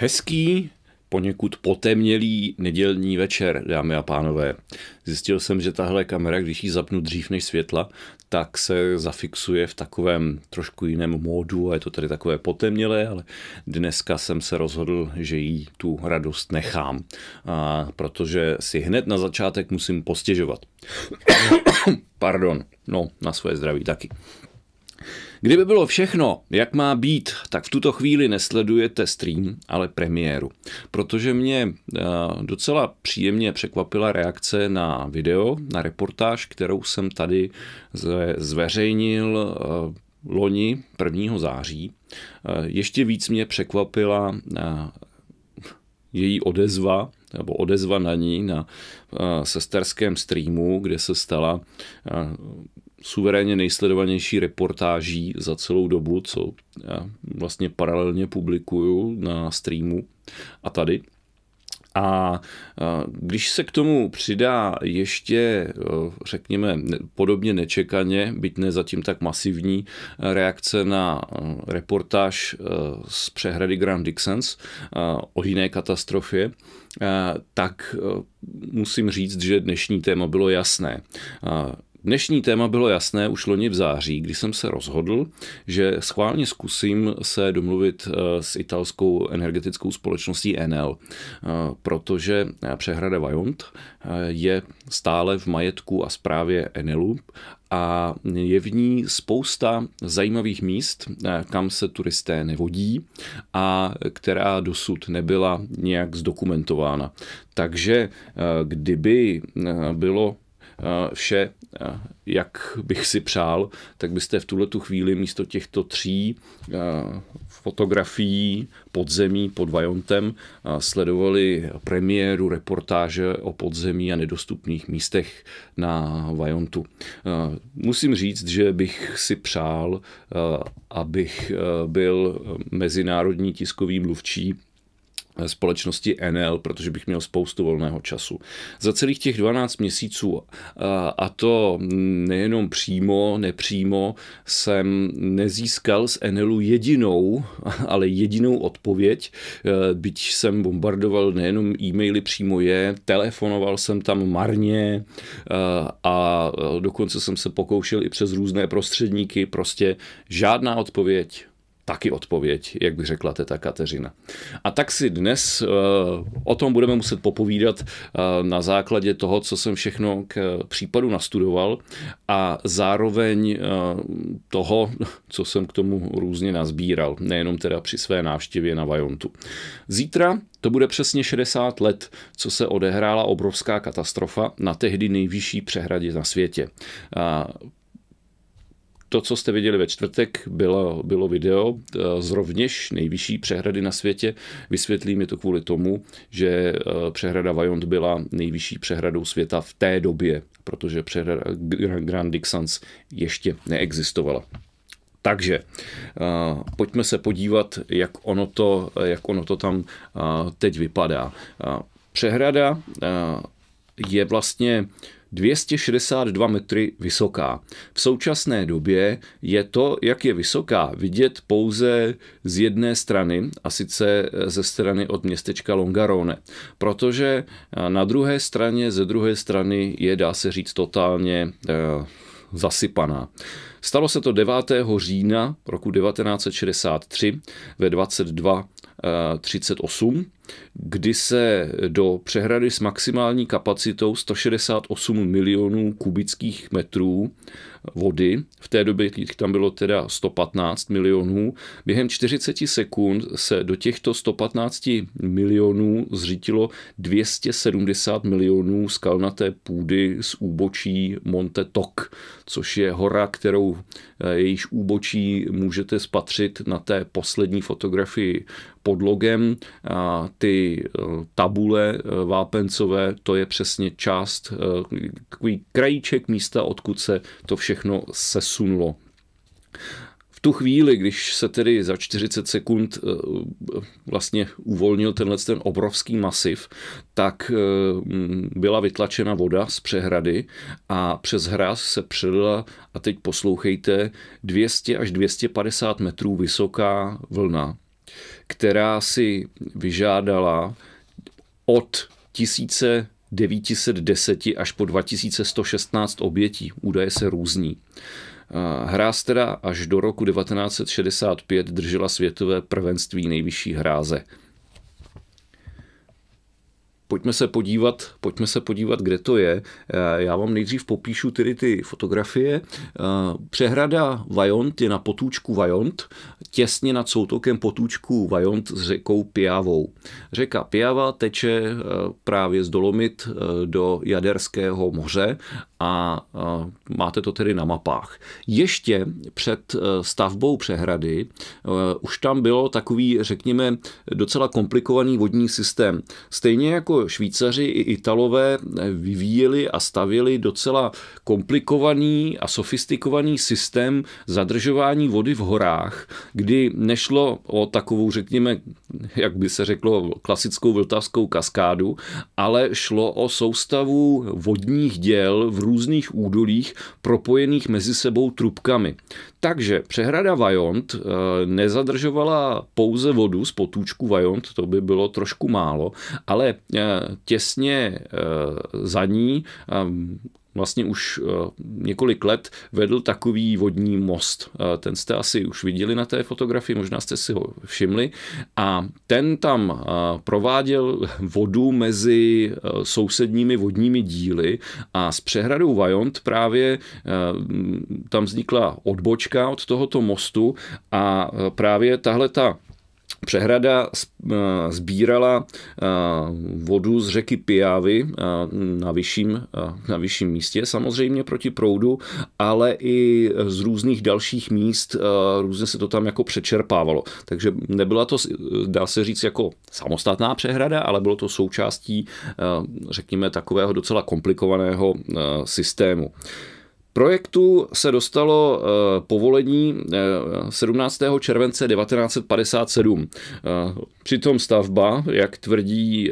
Hezký, poněkud potemnělý nedělní večer, dámy a pánové. Zjistil jsem, že tahle kamera, když ji zapnu dřív než světla, tak se zafixuje v takovém trošku jiném módu a je to tady takové potemnělé, ale dneska jsem se rozhodl, že jí tu radost nechám, a protože si hned na začátek musím postěžovat. Pardon, no na své zdraví taky. Kdyby bylo všechno, jak má být, tak v tuto chvíli nesledujete stream, ale premiéru. Protože mě eh, docela příjemně překvapila reakce na video, na reportáž, kterou jsem tady zveřejnil eh, loni 1. září. Eh, ještě víc mě překvapila její odezva, nebo odezva na ní na sesterském streamu, kde se stala suverénně nejsledovanější reportáží za celou dobu, co já vlastně paralelně publikuju na streamu a tady. A když se k tomu přidá ještě, e, řekněme, podobně nečekaně, byť ne zatím tak masivní, reakce na e, reportáž e, z přehrady Grand Dixons o jiné katastrofě, tak musím říct, že dnešní téma bylo jasné. Dnešní téma bylo jasné už loni v září, kdy jsem se rozhodl, že schválně zkusím se domluvit eh, s italskou energetickou společností Enel, eh, protože eh, přehrada Vajont je stále v majetku a správě Enelu a je v ní spousta zajímavých míst, kam se turisté nevodí a která dosud nebyla nějak zdokumentována. Takže kdyby bylo Eh, vše, eh, jak bych si přál, tak byste v tuhle tu chvíli místo těchto tří eh, fotografií podzemí pod Vajontem sledovali premiéru reportáže o podzemí a nedostupných místech na Vajontu. Musím říct, že bych si přál, abych byl mezinárodní tiskový mluvčí společnosti NL, protože bych měl spoustu volného času. Za celých těch 12 měsíců, a to nejenom přímo, nepřímo, jsem nezískal z NLu jedinou, ale jedinou odpověď, e, byť jsem bombardoval nejenom e-maily přímo je, telefonoval jsem tam marně e, a dokonce jsem se pokoušel i přes různé prostředníky, prostě žádná odpověď, taky odpověď, jak by řekla teta Kateřina. A tak si dnes eh, o tom budeme muset popovídat eh, na základě toho, co jsem všechno k eh, případu nastudoval a zároveň toho, co jsem k tomu různě nazbíral, nejenom teda při své návštěvě na Vajontu. Zítra to bude přesně 60 let, co se odehrála obrovská katastrofa na tehdy nejvyšší přehradě na světě. To, co jste viděli ve čtvrtek, bylo, bylo video eh, z rovněž nejvyšší přehrady na světě. Vysvětlím je to kvůli tomu, že eh, přehrada Vajont byla nejvyšší přehradou světa v té době, protože přehrada Grand Dixons ještě neexistovala. Takže eh, pojďme se podívat, jak ono to, jak ono to tam teď vypadá. přehrada je vlastně 262 metry vysoká. V současné době je to, jak je vysoká, vidět pouze z jedné strany, a sice ze strany od městečka Longarone, protože eh, na druhé straně, ze druhé strany je, dá se říct, totálně eh, zasypaná. Stalo se to 9. října roku 1963 ve 22.38, eh, kdy se do přehrady s maximální kapacitou 168 milionů kubických metrů vody, v té době tam bylo teda 115 milionů, během 40 sekund se do těchto 115 milionů zřítilo 270 milionů skalnaté půdy z úbočí Monte Toc, což je hora, kterou řekou, eh, jejíž úbočí můžete spatřit na té poslední fotografii pod logem. A ty eh, tabule eh, vápencové, to je přesně část, takový krajíček místa, odkud se to všechno sesunulo v tu chvíli, když se tedy za 40 sekund eh, vlastně uvolnil tenhle ten obrovský masiv, tak eh, byla vytlačena voda z přehrady a přes hraz se předla, a teď poslouchejte, 200 až 250 metrů vysoká vlna, která si vyžádala od 910 až po 2116 obětí. Údaje se různí. Hráz teda až do roku 1965 držela světové prvenství nejvyšší hráze. Pojďme se podívat, pojďme se podívat, kde to je. E, já vám nejdřív popíšu tedy ty fotografie. E, přehrada Vajont je na potůčku Vajont, těsně nad soutokem potůčku Vajont s řekou Pijavou. Řeka Pijava teče e, právě z Dolomit do Jaderského moře a máte to tedy na mapách. Ještě před e, stavbou přehrady e, už tam bylo takový, řekněme, docela komplikovaný vodní systém. Stejně jako Švýcaři i Italové e, vyvíjeli a stavili docela komplikovaný a sofistikovaný systém zadržování vody v horách, kdy nešlo o takovou, řekněme, jak by se řeklo, klasickou vltavskou kaskádu, ale šlo o soustavu vodních děl v různých údolích propojených mezi sebou trubkami. Takže přehrada Vajont eh, nezadržovala pouze vodu z potůčku Vajont, to by bylo trošku málo, ale eh, těsně eh, za ní vlastně už eh, několik let vedl takový vodní most. Eh, ten jste asi už viděli na té fotografii, možná jste si ho všimli. A ten tam eh, prováděl vodu mezi sousedními vodními díly a s přehradou Vajont právě tam vznikla odbočka od tohoto mostu a právě tahle ta Přehrada eh, sbírala eh, vodu z řeky Pijávy eh, na vyšším, na vyšším místě, samozřejmě proti proudu, ale i z různých dalších míst, různě se to tam jako přečerpávalo. Takže nebyla to, dá se říct, jako samostatná přehrada, ale bylo to součástí, řekněme, takového docela komplikovaného systému. Projektu se dostalo eh, povolení 17. Eh, července 1957. Eh, přitom stavba, jak tvrdí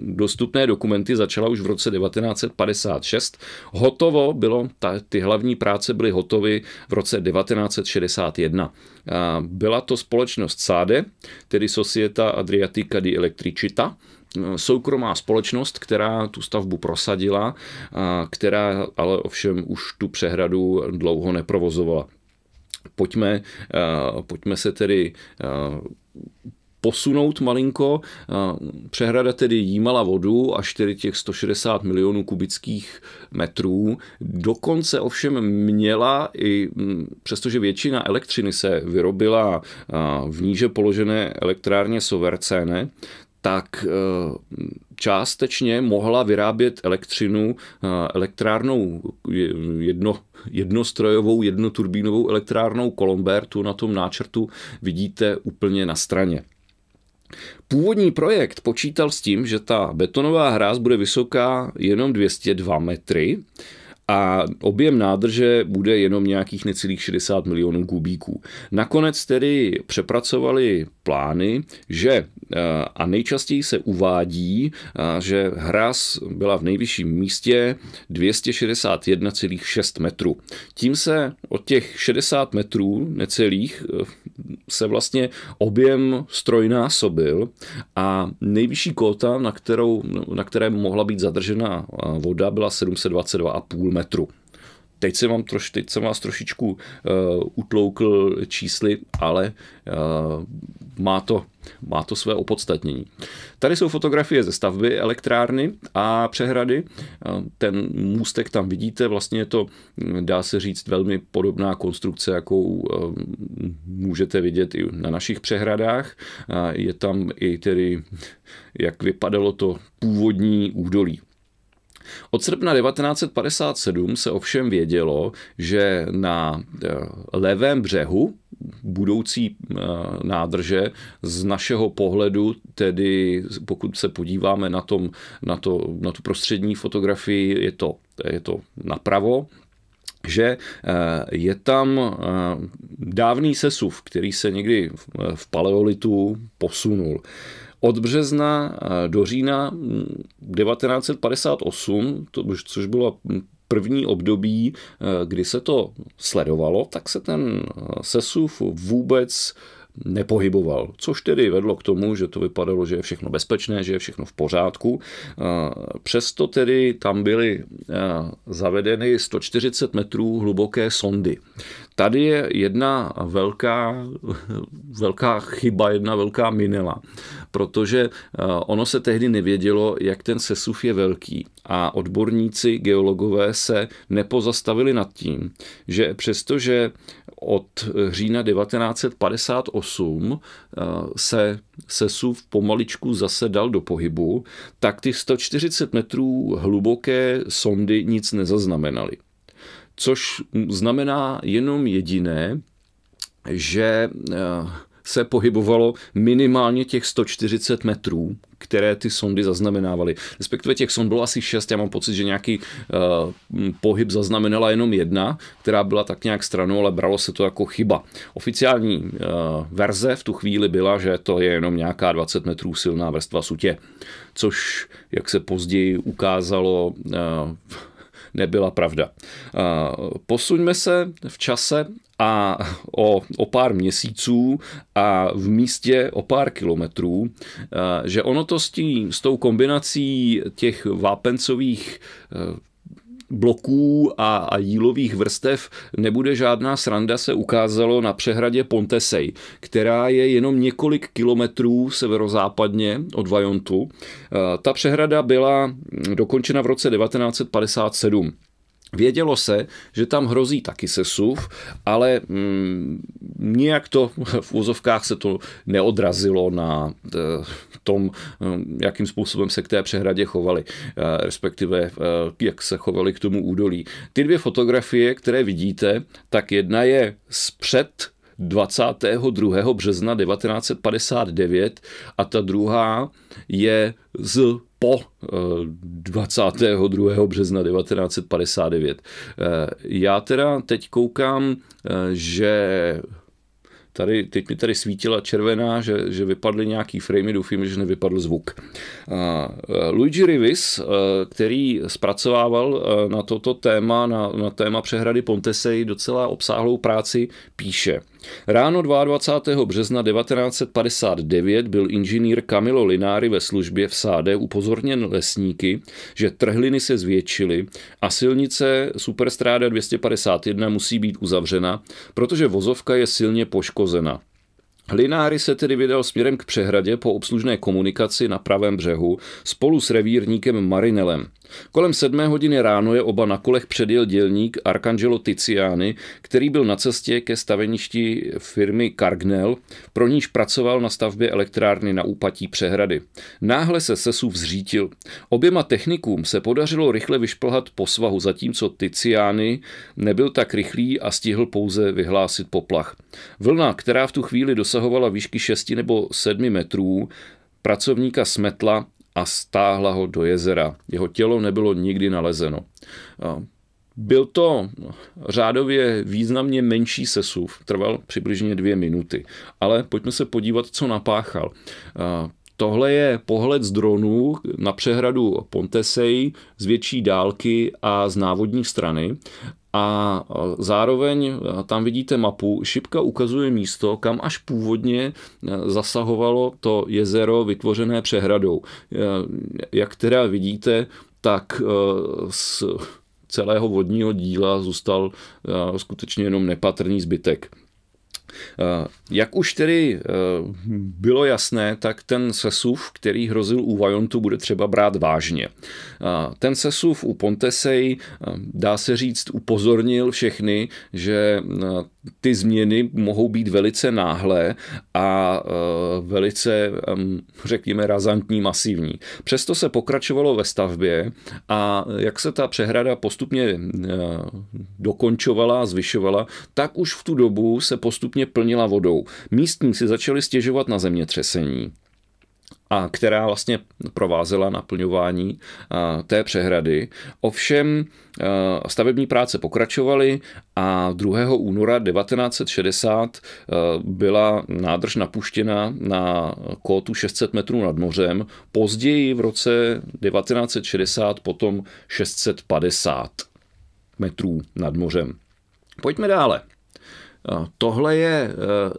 dostupné dokumenty, začala už v roce 1956. Hotovo bylo, ty hlavní práce byly hotovy v roce 1961. Byla to společnost SADE, tedy Societa Adriatica di Electricita, soukromá společnost, která tu stavbu prosadila, a která ale ovšem už tu přehradu dlouho neprovozovala. Pojďme, pojďme se tedy posunout malinko. Přehrada tedy jímala vodu až tedy těch 160 milionů kubických metrů. Dokonce ovšem měla i, přestože většina elektřiny se vyrobila v níže položené elektrárně Sovercene, tak eh, částečně mohla vyrábět elektřinu eh, elektrárnou jedno, jednostrojovou, jednoturbínovou elektrárnou Kolombertu. na tom náčrtu vidíte úplně na straně. Původní projekt počítal s tím, že ta betonová hráz bude vysoká jenom 202 metry, a objem nádrže bude jenom nějakých necelých 60 milionů kubíků. Nakonec tedy přepracovali plány, že eh, a nejčastěji se uvádí, eh, že hraz byla v nejvyšším místě 261,6 metrů. Tím se od těch 60 metrů necelých eh, se vlastně objem strojnásobil a nejvyšší kóta, na, kterou, na které mohla být zadržena eh, voda, byla 722,5 metru. Teď jsem, vám troši, teď jsem vás trošičku uh, utloukl čísly, ale uh, má, to, má to své opodstatnění. Tady jsou fotografie ze stavby elektrárny a přehrady. Uh, ten můstek tam vidíte, vlastně je to, hm, dá se říct, velmi podobná konstrukce, jakou uh, můžete vidět i na našich přehradách. Uh, je tam i tedy, jak vypadalo to původní údolí. Od srpna 1957 se ovšem vědělo, že na eh, levém břehu budoucí eh, nádrže z našeho pohledu, tedy pokud se podíváme na, tom, na, to, na tu prostřední fotografii, je to, je to napravo, že eh, je tam dávný sesuv, který se někdy v paleolitu posunul od března eh, do října 1958, mm, to, což bylo první období, eh, kdy se to sledovalo, tak se ten eh, sesuv vůbec nepohyboval, což tedy vedlo k tomu, že to vypadalo, že je všechno bezpečné, že je všechno v pořádku. Přesto tedy tam byly zavedeny 140 metrů hluboké sondy. Tady je jedna velká, velká chyba, jedna velká minela, protože eh, ono se tehdy nevědělo, jak ten sesuv je velký a odborníci, geologové se nepozastavili nad tím, že přestože od října 1958 eh, se sesuv pomaličku zase dal do pohybu, tak ty 140 metrů hluboké sondy nic nezaznamenaly což znamená jenom jediné, že eh, se pohybovalo minimálně těch 140 metrů, které ty sondy zaznamenávaly. Respektive těch sond bylo asi šest, já mám pocit, že nějaký uh, pohyb zaznamenala jenom jedna, která byla tak nějak stranou, ale bralo se to jako chyba. Oficiální uh, verze v tu chvíli byla, že to je jenom nějaká 20 metrů silná vrstva sutě, což, jak se později ukázalo, uh, nebyla pravda. Posuňme se v čase a o, o pár měsíců a v místě o pár kilometrů, že ono to s, tím, s tou kombinací těch vápencových bloků a, a jílových vrstev nebude žádná sranda, se ukázalo na přehradě Pontesej, která je jenom několik kilometrů severozápadně od Vajontu. Eh, ta přehrada byla dokončena v roce 1957. Vědělo se, že tam hrozí taky sesuv, ale mm, nějak to v úzovkách se to neodrazilo na e, tom, mm, jakým způsobem se k té přehradě chovali, e, respektive e, jak se chovali k tomu údolí. Ty dvě fotografie, které vidíte, tak jedna je z před 22. března 1959 a ta druhá je z po 22. Eh, března 1959. Eh, já teda teď koukám, eh, že tady, teď mi tady svítila červená, že, že vypadly nějaký framey, doufím, že nevypadl zvuk. Luigi Rivis, který zpracovával na toto téma, na, na téma přehrady Pontesej docela obsáhlou práci, píše – Ráno 22. března 1959 byl inženýr Camilo Linári ve službě v Sáde upozorněn lesníky, že trhliny se zvětšily a silnice Superstráda 251 musí být uzavřena, protože vozovka je silně poškozena. Hlinári se tedy vydal směrem k přehradě po obslužné komunikaci na pravém břehu spolu s revírníkem Marinelem. Kolem sedmé hodiny ráno je oba na kolech předjel dělník Arcangelo Tiziani, který byl na cestě ke staveništi firmy Cargnell, pro níž pracoval na stavbě elektrárny na úpatí přehrady. Náhle se sesu vzřítil. Oběma technikům se podařilo rychle vyšplhat po svahu, zatímco Tiziani nebyl tak rychlý a stihl pouze vyhlásit poplach. Vlna, která v tu chvíli dosahovala výšky 6 nebo 7 metrů, pracovníka smetla a stáhla ho do jezera. Jeho tělo nebylo nikdy nalezeno. Byl to řádově významně menší sesuv, trval přibližně dvě minuty. Ale pojďme se podívat, co napáchal. Tohle je pohled z dronu na přehradu Pontesej z větší dálky a z návodní strany a zároveň e, tam vidíte mapu. Šipka ukazuje místo, kam až původně e, zasahovalo to jezero vytvořené přehradou. E, jak teda vidíte, tak z celého vodního díla zůstal skutečně jenom nepatrný zbytek. Eh, jak už tedy eh, bylo jasné, tak ten sesuv, který hrozil u Vajontu, bude třeba brát vážně. Eh, ten sesuv u Pontesej, dá se říct, upozornil všechny, že ty změny mohou být velice náhlé a e, velice, řekněme, razantní, masivní. Přesto se pokračovalo ve stavbě a jak se ta přehrada postupně e, dokončovala a zvyšovala, tak už v tu dobu se postupně plnila vodou. Místní si začali stěžovat na zemětřesení a která vlastně provázela naplňování té přehrady. Ovšem stavební práce pokračovaly a 2. února 1960 byla nádrž napuštěna na kótu 600 metrů nad mořem, později v roce 1960 potom 650 metrů nad mořem. Pojďme dále. Tohle je eh,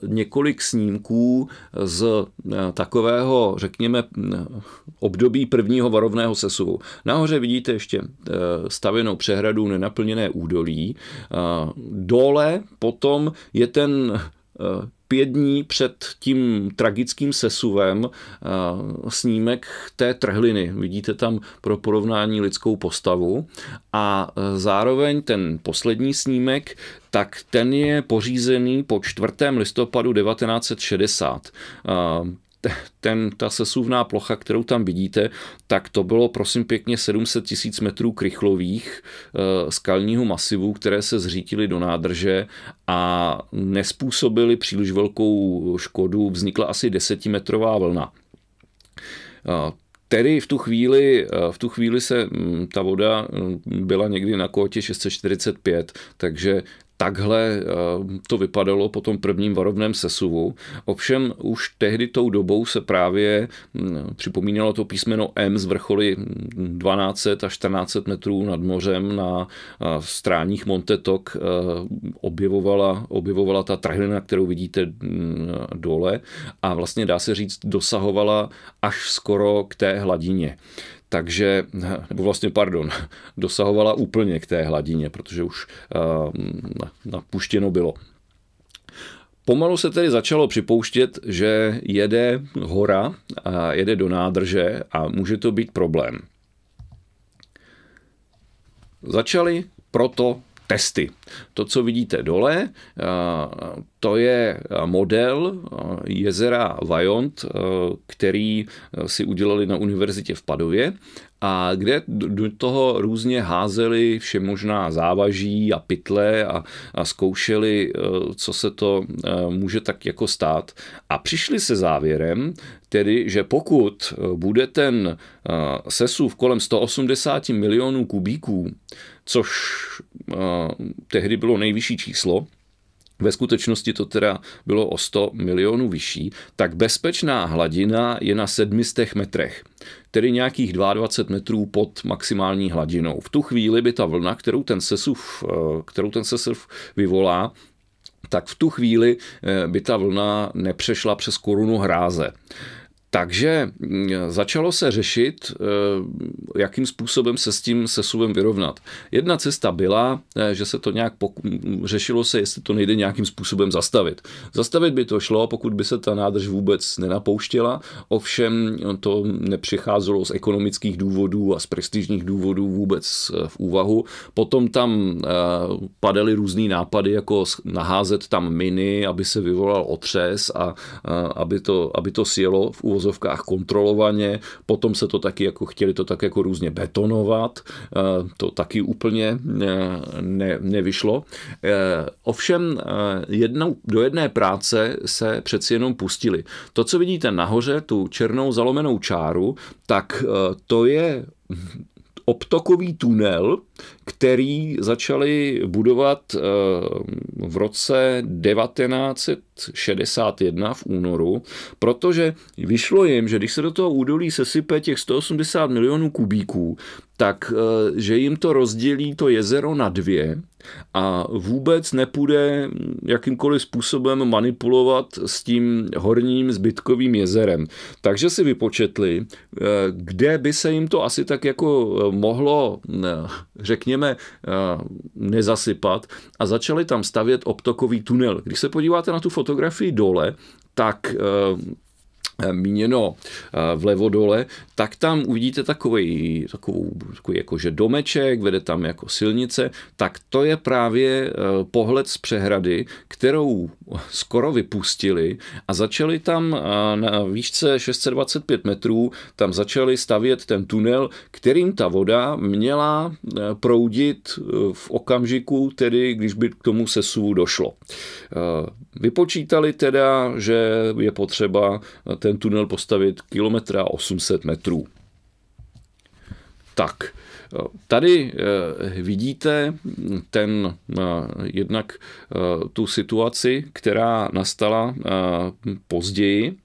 několik snímků z eh, takového, řekněme, mm, období prvního varovného sesuvu. Nahoře vidíte ještě eh, stavěnou přehradu nenaplněné údolí. Dole potom je ten pět dní před tím tragickým sesuvem eh, snímek té trhliny. Vidíte tam pro porovnání lidskou postavu. A eh, zároveň ten poslední snímek, tak ten je pořízený po 4. listopadu 1960 ten, ta sesuvná plocha, kterou tam vidíte, tak to bylo prosím pěkně 700 tisíc metrů krychlových eh, skalního masivu, které se zřítily do nádrže a nespůsobily příliš velkou škodu. Vznikla asi desetimetrová vlna. Eh, tedy v tu, chvíli, eh, v tu chvíli se mm, ta voda mm, byla někdy na kótě 645, takže Takhle eh, to vypadalo po tom prvním varovném sesuvu. Ovšem už tehdy tou dobou se právě hm, připomínalo to písmeno M z vrcholy 12 a 14 metrů nad mořem na eh, stráních Montetok eh, objevovala, objevovala ta trhlina, kterou vidíte hm, dole a vlastně dá se říct dosahovala až skoro k té hladině takže, nebo vlastně pardon, dosahovala úplně k té hladině, protože už eh, napuštěno bylo. Pomalu se tedy začalo připouštět, že jede hora, a jede do nádrže a může to být problém. Začali proto testy. To, co vidíte dole, eh, to je eh, model eh, jezera Vajont, který si udělali na univerzitě v Padově a kde do toho různě házeli vše možná závaží a pytle a, a zkoušeli, co se to může tak jako stát. A přišli se závěrem, tedy, že pokud eh, bude ten eh, sesuv kolem 180 milionů kubíků, což eh, tehdy bylo nejvyšší číslo, ve skutečnosti to teda bylo o 100 milionů vyšší, tak bezpečná hladina je na 700 metrech, tedy nějakých 22 metrů pod maximální hladinou. V tu chvíli by ta vlna, kterou ten sesuv, kterou ten sesuv vyvolá, tak v tu chvíli eh, by ta vlna nepřešla přes korunu hráze. Takže mm, začalo se řešit, eh, jakým způsobem se s tím sesuvem vyrovnat. Jedna cesta byla, eh, že se to nějak poku- mm, mm, řešilo se, jestli to nejde nějakým způsobem zastavit. Zastavit by to šlo, pokud by se ta nádrž vůbec nenapouštěla, ovšem eh, to nepřicházelo z ekonomických důvodů a z prestižních důvodů vůbec v úvahu. Potom tam padaly různé nápady, jako naházet tam miny, aby se vyvolal otřes a aby to, aby to sjelo v úvahu uvozovkách kontrolovaně, potom se to taky jako chtěli to tak jako různě betonovat, eh, to taky úplně eh, ne, nevyšlo. Eh, ovšem jednou, do jedné práce se přeci jenom pustili. To, co vidíte nahoře, tu černou zalomenou čáru, tak to je obtokový tunel, který začali budovat eh, v roce 1961 v únoru, protože vyšlo jim, že když se do toho údolí sesype těch 180 milionů kubíků, tak eh, že jim to rozdělí to jezero na dvě a vůbec nepůjde jakýmkoliv způsobem manipulovat s tím horním zbytkovým jezerem. Takže si vypočetli, eh, kde by se jim to asi tak jako eh, mohlo, řekněme, nezasypat a začali tam stavět obtokový tunel. Když se podíváte na tu fotografii dole, tak Eh, míněno eh, vlevo dole, tak tam uvidíte takový, takovou, takový jakože domeček, vede tam jako silnice, tak to je právě eh, pohled z přehrady, kterou skoro vypustili a začali tam na výšce 625 metrů, tam začali stavět ten tunel, kterým ta voda měla e, proudit e, v okamžiku, tedy když by k tomu sesuvu došlo. E, vypočítali teda, že je potřeba ten tunel postavit kilometra 800 metrů. Tak, Tady eh, vidíte ten eh, jednak eh, tu situaci, která nastala později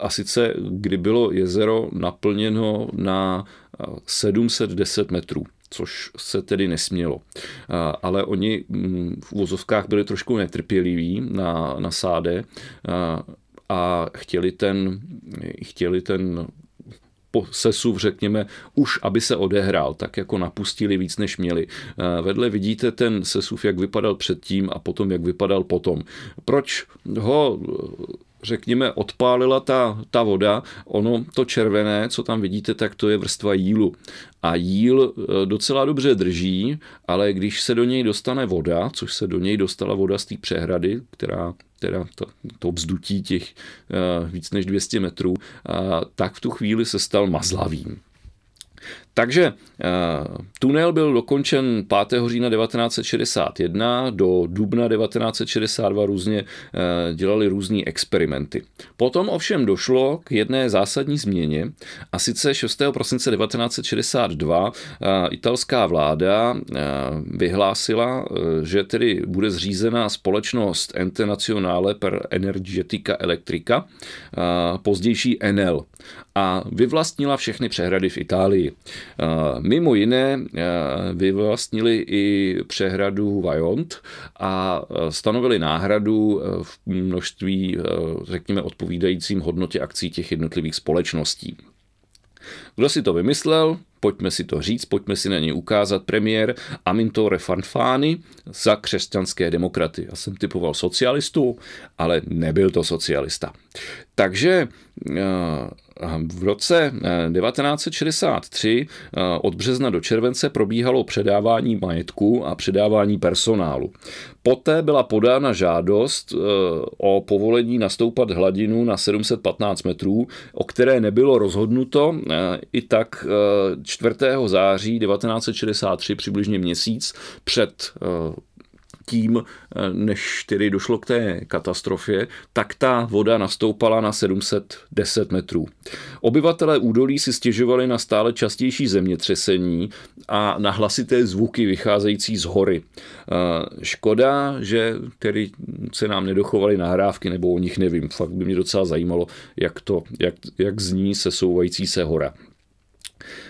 a sice kdy bylo jezero naplněno na 710 metrů což se tedy nesmělo. Ale oni mm, v vozovkách byli trošku netrpěliví na, na sáde a chtěli ten, chtěli ten sesu, řekněme, už aby se odehrál, tak jako napustili víc, než měli. Eh, vedle vidíte ten sesuv, jak vypadal předtím a potom, jak vypadal potom. Proč ho řekněme, odpálila ta, ta voda, ono to červené, co tam vidíte, tak to je vrstva jílu. A jíl eh, docela dobře drží, ale když se do něj dostane voda, což se do něj dostala voda z té přehrady, která teda to, to vzdutí těch uh, víc než 200 metrů, uh, tak v tu chvíli se stal mazlavým. Takže eh, tunel byl dokončen 5. října 1961 do dubna 1962 různě eh, dělali různý experimenty. Potom ovšem došlo k jedné zásadní změně a sice 6. prosince 1962 eh, italská vláda vyhlásila, že tedy bude zřízena společnost Internazionale per Energetica Electrica, pozdější Enel a vyvlastnila všechny přehrady v Itálii. Eh, mimo jiné eh, vyvlastnili i přehradu Vajont a eh, stanovili náhradu v množství, řekněme, odpovídajícím hodnotě akcí těch jednotlivých společností. Kdo si to vymyslel? Pojďme si to říct, pojďme si na ně ukázat. Premiér Amintore Fanfani za křesťanské demokraty. Já jsem typoval socialistu, ale nebyl to socialista. Takže eh, v roce 1963 eh, eh, od března do července probíhalo předávání majetku a předávání personálu. Poté byla podána žádost o povolení nastoupat hladinu na 715 metrů, o které nebylo rozhodnuto. I tak 4. září 1963, přibližně měsíc před předtím, eh, než tedy došlo k té katastrofě, tak ta voda nastoupala na 710 metrů. Obyvatelé údolí si stěžovali na stále častější zemětřesení a na hlasité zvuky vycházející z hory. Eh, škoda, že tedy se nám nedochovaly nahrávky, nebo o nich nevím. Fakt by mě docela zajímalo, jak to, jak, jak zní se souvající se hora.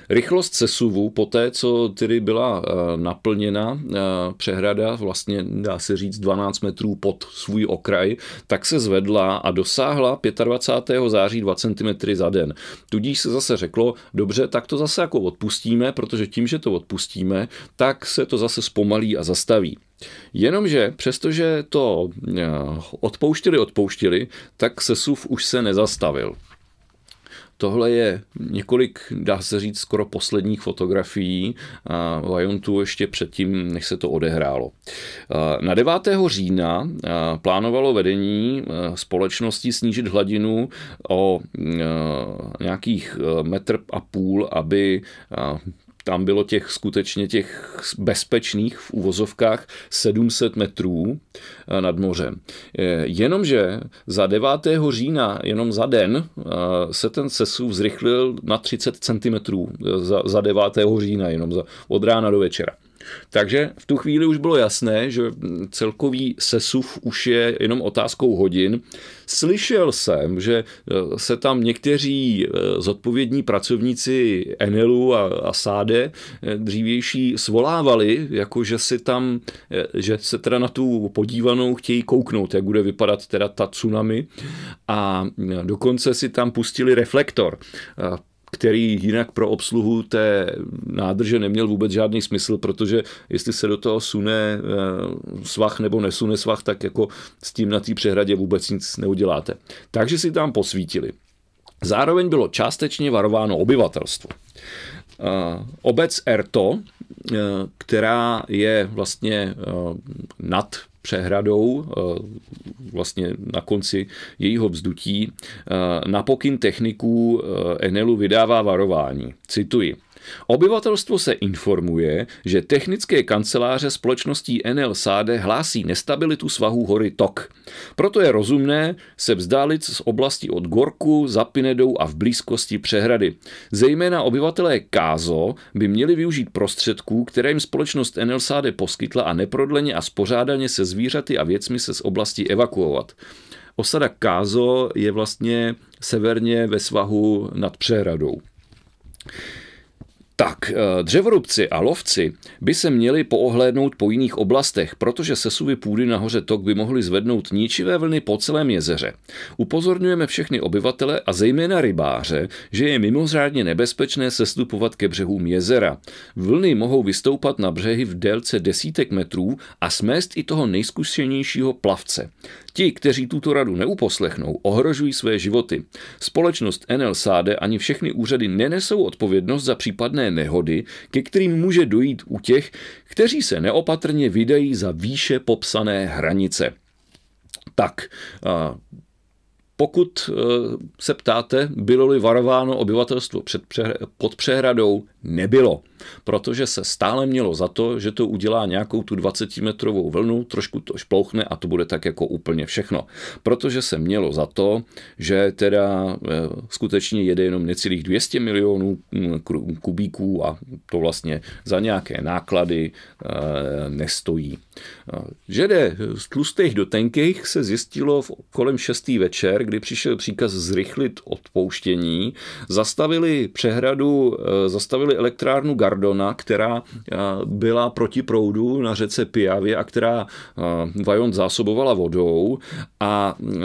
Rychlost sesuvu, po té, co tedy byla eh, naplněna eh, přehrada, vlastně dá se říct 12 metrů pod svůj okraj, tak se zvedla a dosáhla 25. září 2 cm za den. Tudíž se zase řeklo, dobře, tak to zase jako odpustíme, protože tím, že to odpustíme, tak se to zase zpomalí a zastaví. Jenomže přestože to eh, odpouštili, odpouštili, tak sesuv už se nezastavil. Tohle je několik, dá se říct, skoro posledních fotografií vajontu ještě předtím, než se to odehrálo. Na 9. října plánovalo vedení společnosti snížit hladinu o nějakých metr a půl, aby tam bylo těch skutečně těch bezpečných v uvozovkách 700 metrů eh, nad mořem. Eh, jenomže za 9. října, jenom za den, eh, se ten sesuv zrychlil na 30 cm za, za 9. října, jenom za, od rána do večera. Takže v tu chvíli už bylo jasné, že celkový sesuv už je jenom otázkou hodin. Slyšel jsem, že e, se tam někteří e, zodpovědní pracovníci Enelu a, a Sáde dřívější svolávali, jako že si tam, e, že se teda na tu podívanou chtějí kouknout, jak bude vypadat teda ta tsunami a dokonce si tam pustili reflektor který jinak pro obsluhu té nádrže neměl vůbec žádný smysl, protože jestli se do toho sune eh, svach nebo nesune svach, tak jako s tím na té přehradě vůbec nic neuděláte. Takže si tam posvítili. Zároveň bylo částečně varováno obyvatelstvo. Eh, obec Erto, eh, která je vlastně nad přehradou eh, vlastně na konci jejího vzdutí eh, napokyn techniků eh, Enelu vydává varování. Cituji. Obyvatelstvo se informuje, že technické kanceláře společností NL Sade hlásí nestabilitu svahu hory Tok. Proto je rozumné se vzdálit z oblasti od Gorku, Zapinedou a v blízkosti přehrady. Zejména obyvatelé Kázo by měli využít prostředků, které jim společnost NL Sade poskytla a neprodleně a spořádaně se zvířaty a věcmi se z oblasti evakuovat. Osada Kázo je vlastně severně ve svahu nad přehradou. Tak, eh, dřevorubci a lovci by se měli poohlédnout po jiných oblastech, protože sesuvy půdy nahoře tok by mohly zvednout ničivé vlny po celém jezeře. Upozorňujeme všechny obyvatele a zejména rybáře, že je mimořádně nebezpečné sestupovat ke břehům jezera. Vlny mohou vystoupat na břehy v délce desítek metrů a smést i toho nejzkušenějšího plavce. Ti, kteří tuto radu neuposlechnou, ohrožují své životy. Společnost NL Sade ani všechny úřady nenesou odpovědnost za případné nehody, ke kterým může dojít u těch, kteří se neopatrně vydají za výše popsané hranice. Tak, pokud e, se ptáte, bylo-li varováno obyvatelstvo před přehr- pod přehradou, nebylo protože se stále mělo za to, že to udělá nějakou tu 20-metrovou vlnu, trošku to šplouchne a to bude tak jako úplně všechno. Protože se mělo za to, že teda e, skutečně jede jenom necelých 200 milionů mm, kubíků a to vlastně za nějaké náklady e, nestojí. E, že jde z tlustých do tenkých se zjistilo v kolem 6. večer, kdy přišel příkaz zrychlit odpouštění, zastavili přehradu, zastavili elektrárnu Gar Gardona, která eh, byla proti proudu na řece Piavě a která eh, Vajon zásobovala vodou a eh,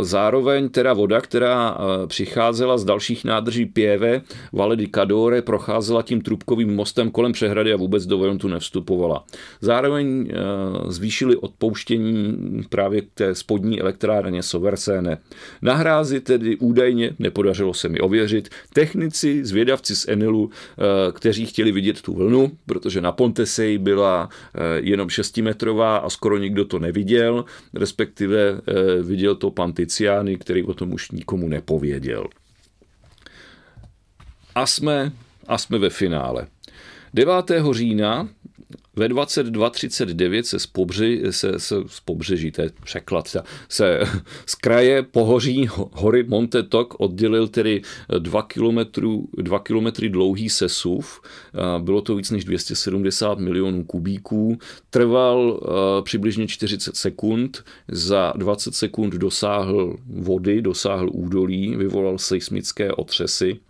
zároveň teda voda, která přicházela z dalších nádrží Pěve, Valedy Cadore, procházela tím trubkovým mostem kolem přehrady a vůbec do Vajontu nevstupovala. Zároveň zvýšili odpouštění právě k té spodní elektrárně Soversene. Na hrázi tedy údajně, nepodařilo se mi ověřit, technici, zvědavci z Enilu, kteří chtěli chtěli vidět tu vlnu, protože na Pontesej byla eh, jenom 6-metrová a skoro nikdo to neviděl, respektive eh, viděl to pan Tiziani, který o tom už nikomu nepověděl. A jsme, a jsme ve finále. 9. října ve 22.39 se z, pobři, se, se, z pobřeží, to je překlad, se z kraje pohoří hory Monte Tok oddělil tedy 2 km, 2 km dlouhý sesuv. Bylo to víc než 270 milionů kubíků. Trval eh, přibližně 40 sekund. Za 20 sekund dosáhl vody, dosáhl údolí, vyvolal seismické otřesy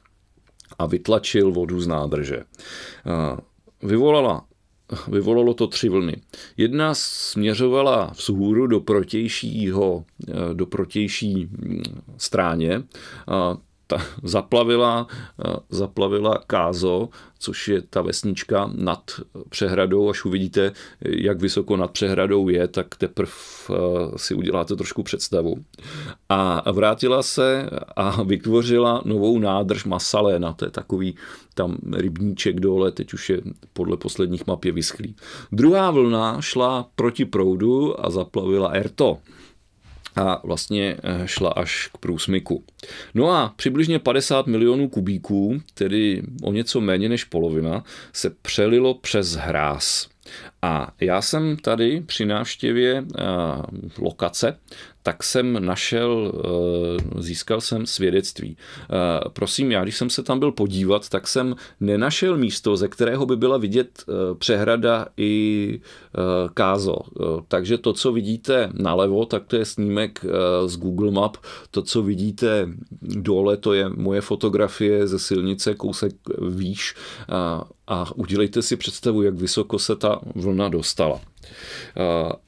a vytlačil vodu z nádrže. Eh, vyvolala vyvolalo to tři vlny. Jedna směřovala vzhůru do protějšího, eh, do protější mm, stráně, ta, zaplavila, eh, zaplavila Kázo, což je ta vesnička nad eh, přehradou. Až uvidíte, jak vysoko nad přehradou je, tak teprve eh, si uděláte trošku představu. A vrátila se a vytvořila novou nádrž Masaléna, to je takový tam rybníček dole, teď už je podle posledních map je vyschlý. Druhá vlna šla proti proudu a zaplavila Erto a vlastně eh, šla až k průsmyku. No a přibližně 50 milionů kubíků, tedy o něco méně než polovina, se přelilo přes hráz. A já jsem tady při návštěvě eh, lokace tak jsem našel, eh, získal jsem svědectví. Eh, prosím, já když jsem se tam byl podívat, tak jsem nenašel místo, ze kterého by byla vidět eh, přehrada i kázo. Takže to, co vidíte nalevo, tak to je snímek z Google Map. To, co vidíte dole, to je moje fotografie ze silnice, kousek výš. A udělejte si představu, jak vysoko se ta vlna dostala.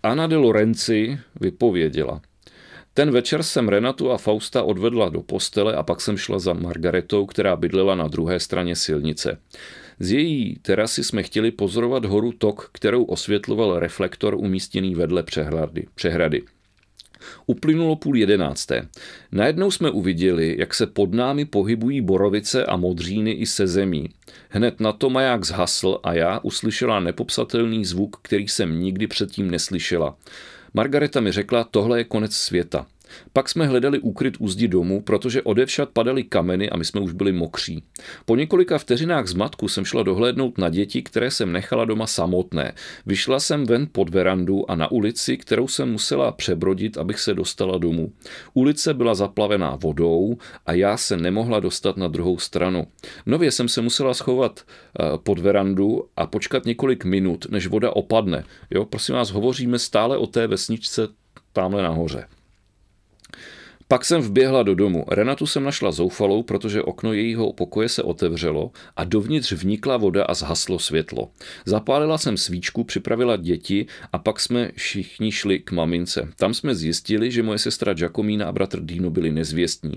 Anna de Lorenzi vypověděla. Ten večer jsem Renatu a Fausta odvedla do postele a pak jsem šla za Margaretou, která bydlela na druhé straně silnice. Z její terasy jsme chtěli pozorovat horu Tok, kterou osvětloval reflektor umístěný vedle přehrady. přehrady. Uplynulo půl jedenácté. Najednou jsme uviděli, jak se pod námi pohybují borovice a modříny i se zemí. Hned na to maják zhasl a já uslyšela nepopsatelný zvuk, který jsem nikdy předtím neslyšela. Margareta mi řekla, tohle je konec světa. Pak jsme hledali úkryt u zdi domu, protože odevšad padaly kameny a my jsme už byli mokří. Po několika vteřinách zmatku jsem šla dohlédnout na děti, které jsem nechala doma samotné. Vyšla jsem ven pod verandu a na ulici, kterou jsem musela přebrodit, abych se dostala domů. Ulice byla zaplavená vodou a já se nemohla dostat na druhou stranu. Nově jsem se musela schovat eh, pod verandu a počkat několik minut, než voda opadne. Jo, prosím vás, hovoříme stále o té vesničce tamhle nahoře. Pak jsem vběhla do domu. Renatu jsem našla zoufalou, protože okno jejího pokoje se otevřelo a dovnitř vnikla voda a zhaslo světlo. Zapálila jsem svíčku, připravila děti a pak jsme všichni šli k mamince. Tam jsme zjistili, že moje sestra Giacomina a bratr Dino byli nezvěstní.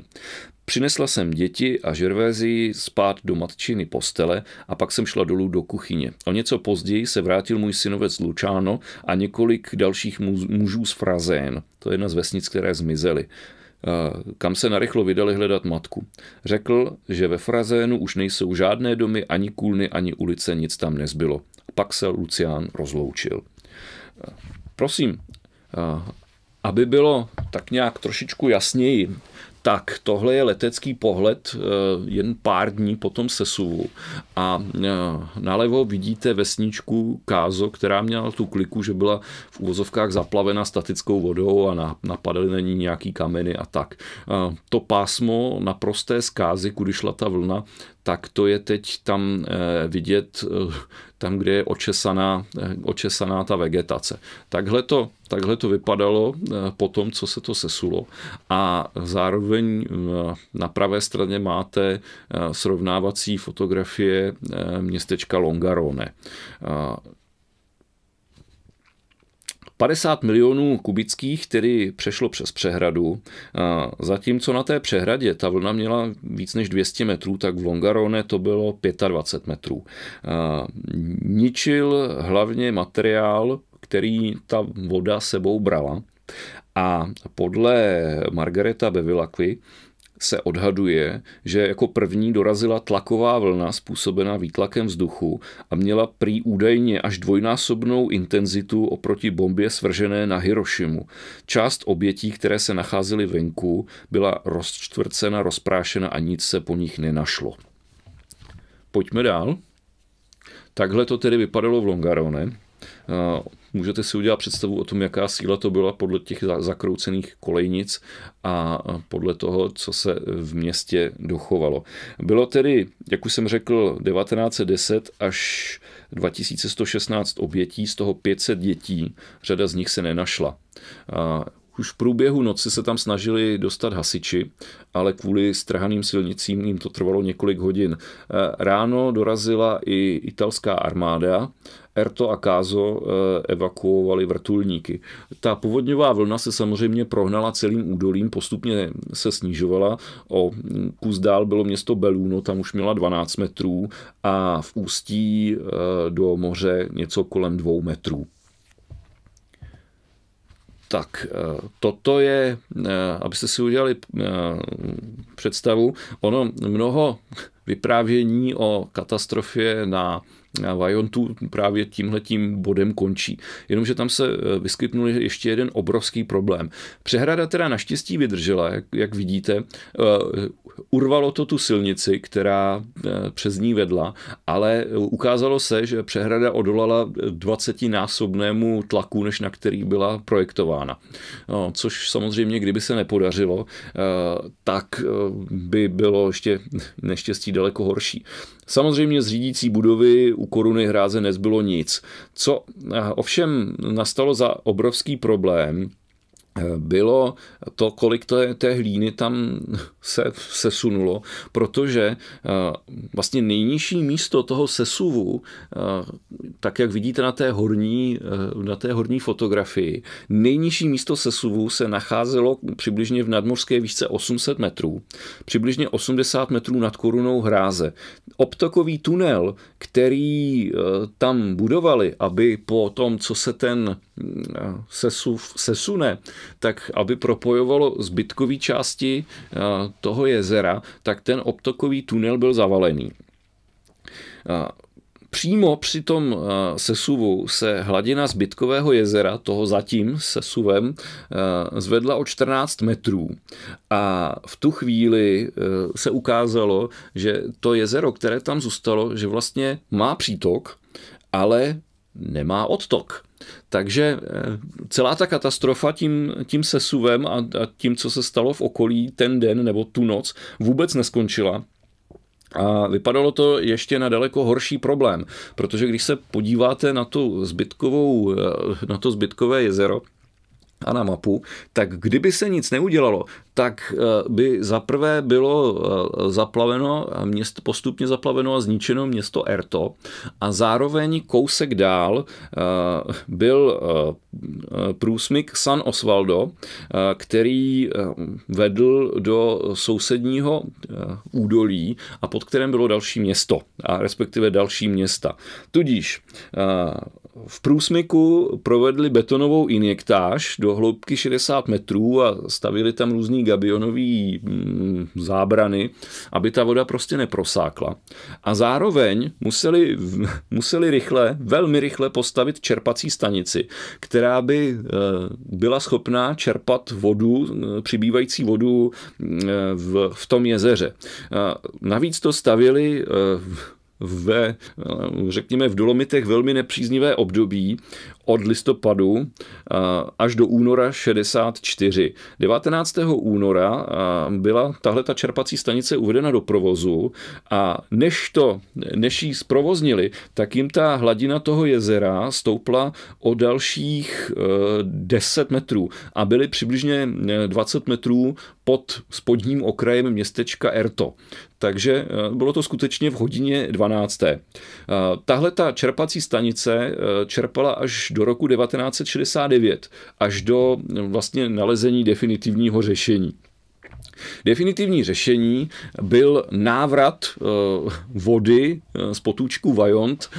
Přinesla jsem děti a žervézi spát do matčiny postele a pak jsem šla dolů do kuchyně. O něco později se vrátil můj synovec Lučáno a několik dalších mužů z Frazén. To je jedna z vesnic, které zmizely kam se narychlo vydali hledat matku. Řekl, že ve Frazénu už nejsou žádné domy, ani kůlny, ani ulice, nic tam nezbylo. Pak se Lucián rozloučil. Prosím, aby bylo tak nějak trošičku jasněji, tak, tohle je letecký pohled eh, jen pár dní po tom sesuvu. A eh, nalevo vidíte vesničku Kázo, která měla tu kliku, že byla v úvozovkách zaplavena statickou vodou a napadaly na ní nějaký kameny a tak. Eh, to pásmo na prosté skázy, kudy šla ta vlna, tak to je teď tam eh, vidět, eh, tam, kde je očesaná, eh, očesaná ta vegetace. Takhle to, takhle to vypadalo po tom, co se to sesulo. A zároveň na pravé straně máte srovnávací fotografie městečka Longarone. 50 milionů kubických, který přešlo přes přehradu, a zatímco na té přehradě ta vlna měla víc než 200 metrů, tak v Longarone to bylo 25 metrů. A ničil hlavně materiál, který ta voda sebou brala. A podle Margareta Bevilakvy se odhaduje, že jako první dorazila tlaková vlna způsobená výtlakem vzduchu a měla prý údajně až dvojnásobnou intenzitu oproti bombě svržené na Hirošimu. Část obětí, které se nacházely venku, byla rozčtvrcena, rozprášena a nic se po nich nenašlo. Pojďme dál. Takhle to tedy vypadalo v Longarone. Eh, můžete si udělat představu o tom, jaká síla to byla podle těch zakroucených kolejnic a podle toho, co se v městě dochovalo. Bylo tedy, jak už jsem řekl, 1910 až 2116 obětí, z toho 500 dětí, řada z nich se nenašla. A už v průběhu noci se tam snažili dostat hasiči, ale kvůli strhaným silnicím jim to trvalo několik hodin. E, ráno dorazila i italská armáda Erto a Kázo eh, evakuovali vrtulníky. Ta povodňová vlna se samozřejmě prohnala celým údolím, postupně se snižovala. O mm, kus dál bylo město Belúno, tam už měla 12 metrů a v ústí eh, do moře něco kolem 2 metrů. Tak, eh, toto je, abyste si udělali představu, ono mnoho vyprávění o katastrofě na a tu právě tímhletím bodem končí. Jenomže tam se eh, vyskytnul ještě jeden obrovský problém. Přehrada teda naštěstí vydržela, jak, jak vidíte, eh, urvalo to tu silnici, která eh, přes ní vedla, ale ukázalo se, že přehrada odolala 20-násobnému tlaku, než na který byla projektována. No, což samozřejmě, kdyby se nepodařilo, tak by bylo ještě neštěstí daleko horší. Samozřejmě z řídící budovy u koruny hráze nezbylo nic. Co eh, ovšem nastalo za obrovský problém, bylo to, kolik je, té hlíny tam se sesunulo, protože eh, vlastně nejnižší místo toho sesuvu, eh, tak jak vidíte na té horní, eh, na té horní fotografii, nejnižší místo sesuvu se nacházelo přibližně v nadmořské výšce 800 metrů, přibližně 80 metrů nad korunou hráze. Obtokový tunel, který tam budovali, aby po tom, co se ten sesuv, sesune, tak aby propojovalo zbytkové části eh, toho jezera, tak ten obtokový tunel byl zavalený. Eh, přímo při tom eh, sesuvu se hladina zbytkového jezera, toho zatím sesuvem, zvedla o 14 metrů. A v tu chvíli se ukázalo, že to jezero, které tam zůstalo, že vlastně má přítok, ale nemá odtok. Takže eh, celá ta katastrofa tím, tím sesuvem a, a tím, co se stalo v okolí ten den nebo tu noc, vůbec neskončila. A vypadalo to ještě na daleko horší problém, protože když se podíváte na, tu zbytkovou, eh, na to zbytkové jezero, a na mapu, tak kdyby se nic neudělalo, tak eh, by zaprvé bylo eh, zaplaveno, měst, postupně zaplaveno a zničeno město Erto a zároveň kousek dál eh, byl průsmyk San Osvaldo, který vedl do sousedního údolí a pod kterém bylo další město a respektive další města. Tudíž v průsmyku provedli betonovou injektáž do hloubky 60 metrů a stavili tam různý gabionové mm, zábrany, aby ta voda prostě neprosákla. A zároveň museli, museli rychle, velmi rychle postavit čerpací stanici, která by eh, byla schopná čerpat vodu, eh, přibývající vodu mm, eh, v, v tom jezeře. Navíc to stavili ve, eh, řekněme, v Dolomitech velmi nepříznivé období od listopadu eh, až do února 64. 19. února eh, byla tahle ta čerpací stanice uvedena do provozu a než to, než ji zprovoznili, tak jim ta hladina toho jezera stoupla o dalších 10 eh, metrů a byly přibližně 20 metrů pod spodním okrajem městečka Erto. Takže bylo to skutečně v hodině 12. Tahle ta čerpací stanice čerpala až do do roku 1969 až do eh, vlastně nalezení definitivního řešení. Definitivní řešení byl návrat eh, vody eh, z potůčku Vajont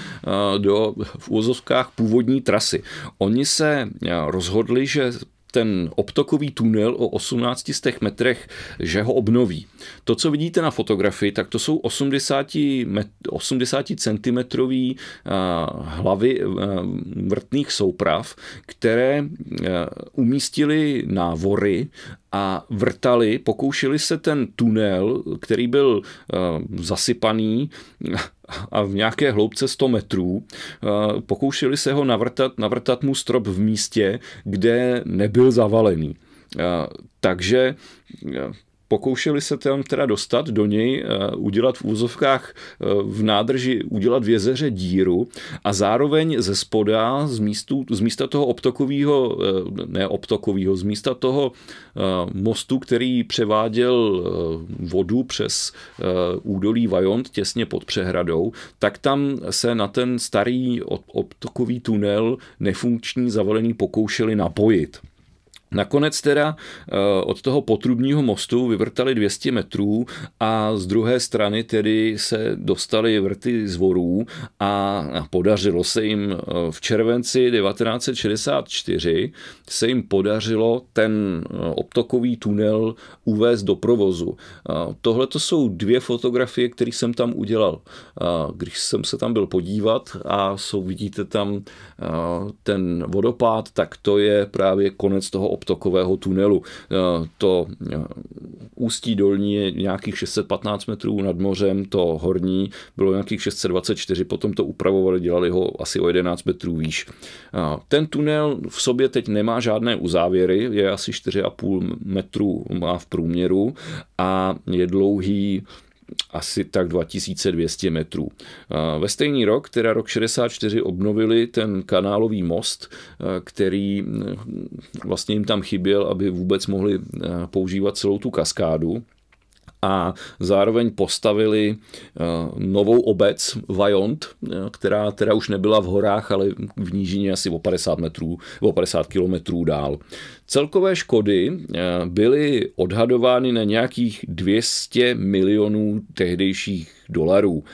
do v úvozovkách původní trasy. Oni se rozhodli, že ten obtokový tunel o 18 metrech, že ho obnoví. To, co vidíte na fotografii, tak to jsou 80, met, 80 cm eh, hlavy eh, vrtných souprav, které eh, umístili na vory a vrtali, pokoušeli se ten tunel, který byl eh, zasypaný a v nějaké hloubce 100 metrů, eh, pokoušeli se ho navrtat, navrtat mu strop v místě, kde nebyl zavalený. Eh, takže pokoušeli se tam teda dostat do něj, eh, udělat v úzovkách eh, v nádrži, udělat v jezeře díru a zároveň ze spoda, z, místu, z místa toho obtokového, eh, ne obtokového, z místa toho mostu, který převáděl vodu přes údolí Vajont těsně pod přehradou, tak tam se na ten starý obtokový tunel nefunkční zavalený pokoušeli napojit. Nakonec teda eh, od toho potrubního mostu vyvrtali 200 metrů a z druhé strany tedy se dostali vrty z vorů a podařilo se jim eh, v červenci 1964 se jim podařilo ten eh, optokový tunel uvést do provozu. Tohle to jsou dvě fotografie, které jsem tam udělal, když jsem se tam byl podívat a jsou, vidíte tam ten vodopád, tak to je právě konec toho obtokového tunelu. Eh, to eh, ústí dolní je nějakých 615 metrů nad mořem, to horní bylo nějakých 624, potom to upravovali, dělali ho asi o 11 metrů výš. Eh, ten tunel v sobě teď nemá žádné uzávěry, je asi 4,5 metrů má v průměru a je dlouhý asi tak 2200 metrů. Ve stejný rok, teda rok 64, obnovili ten kanálový most, který vlastně jim tam chyběl, aby vůbec mohli používat celou tu kaskádu a zároveň postavili eh, novou obec Vajont, eh, která teda už nebyla v horách, ale v nížině asi o 50 metrů, o 50 kilometrů dál. Celkové škody eh, byly odhadovány na nějakých 200 milionů tehdejších dolarů.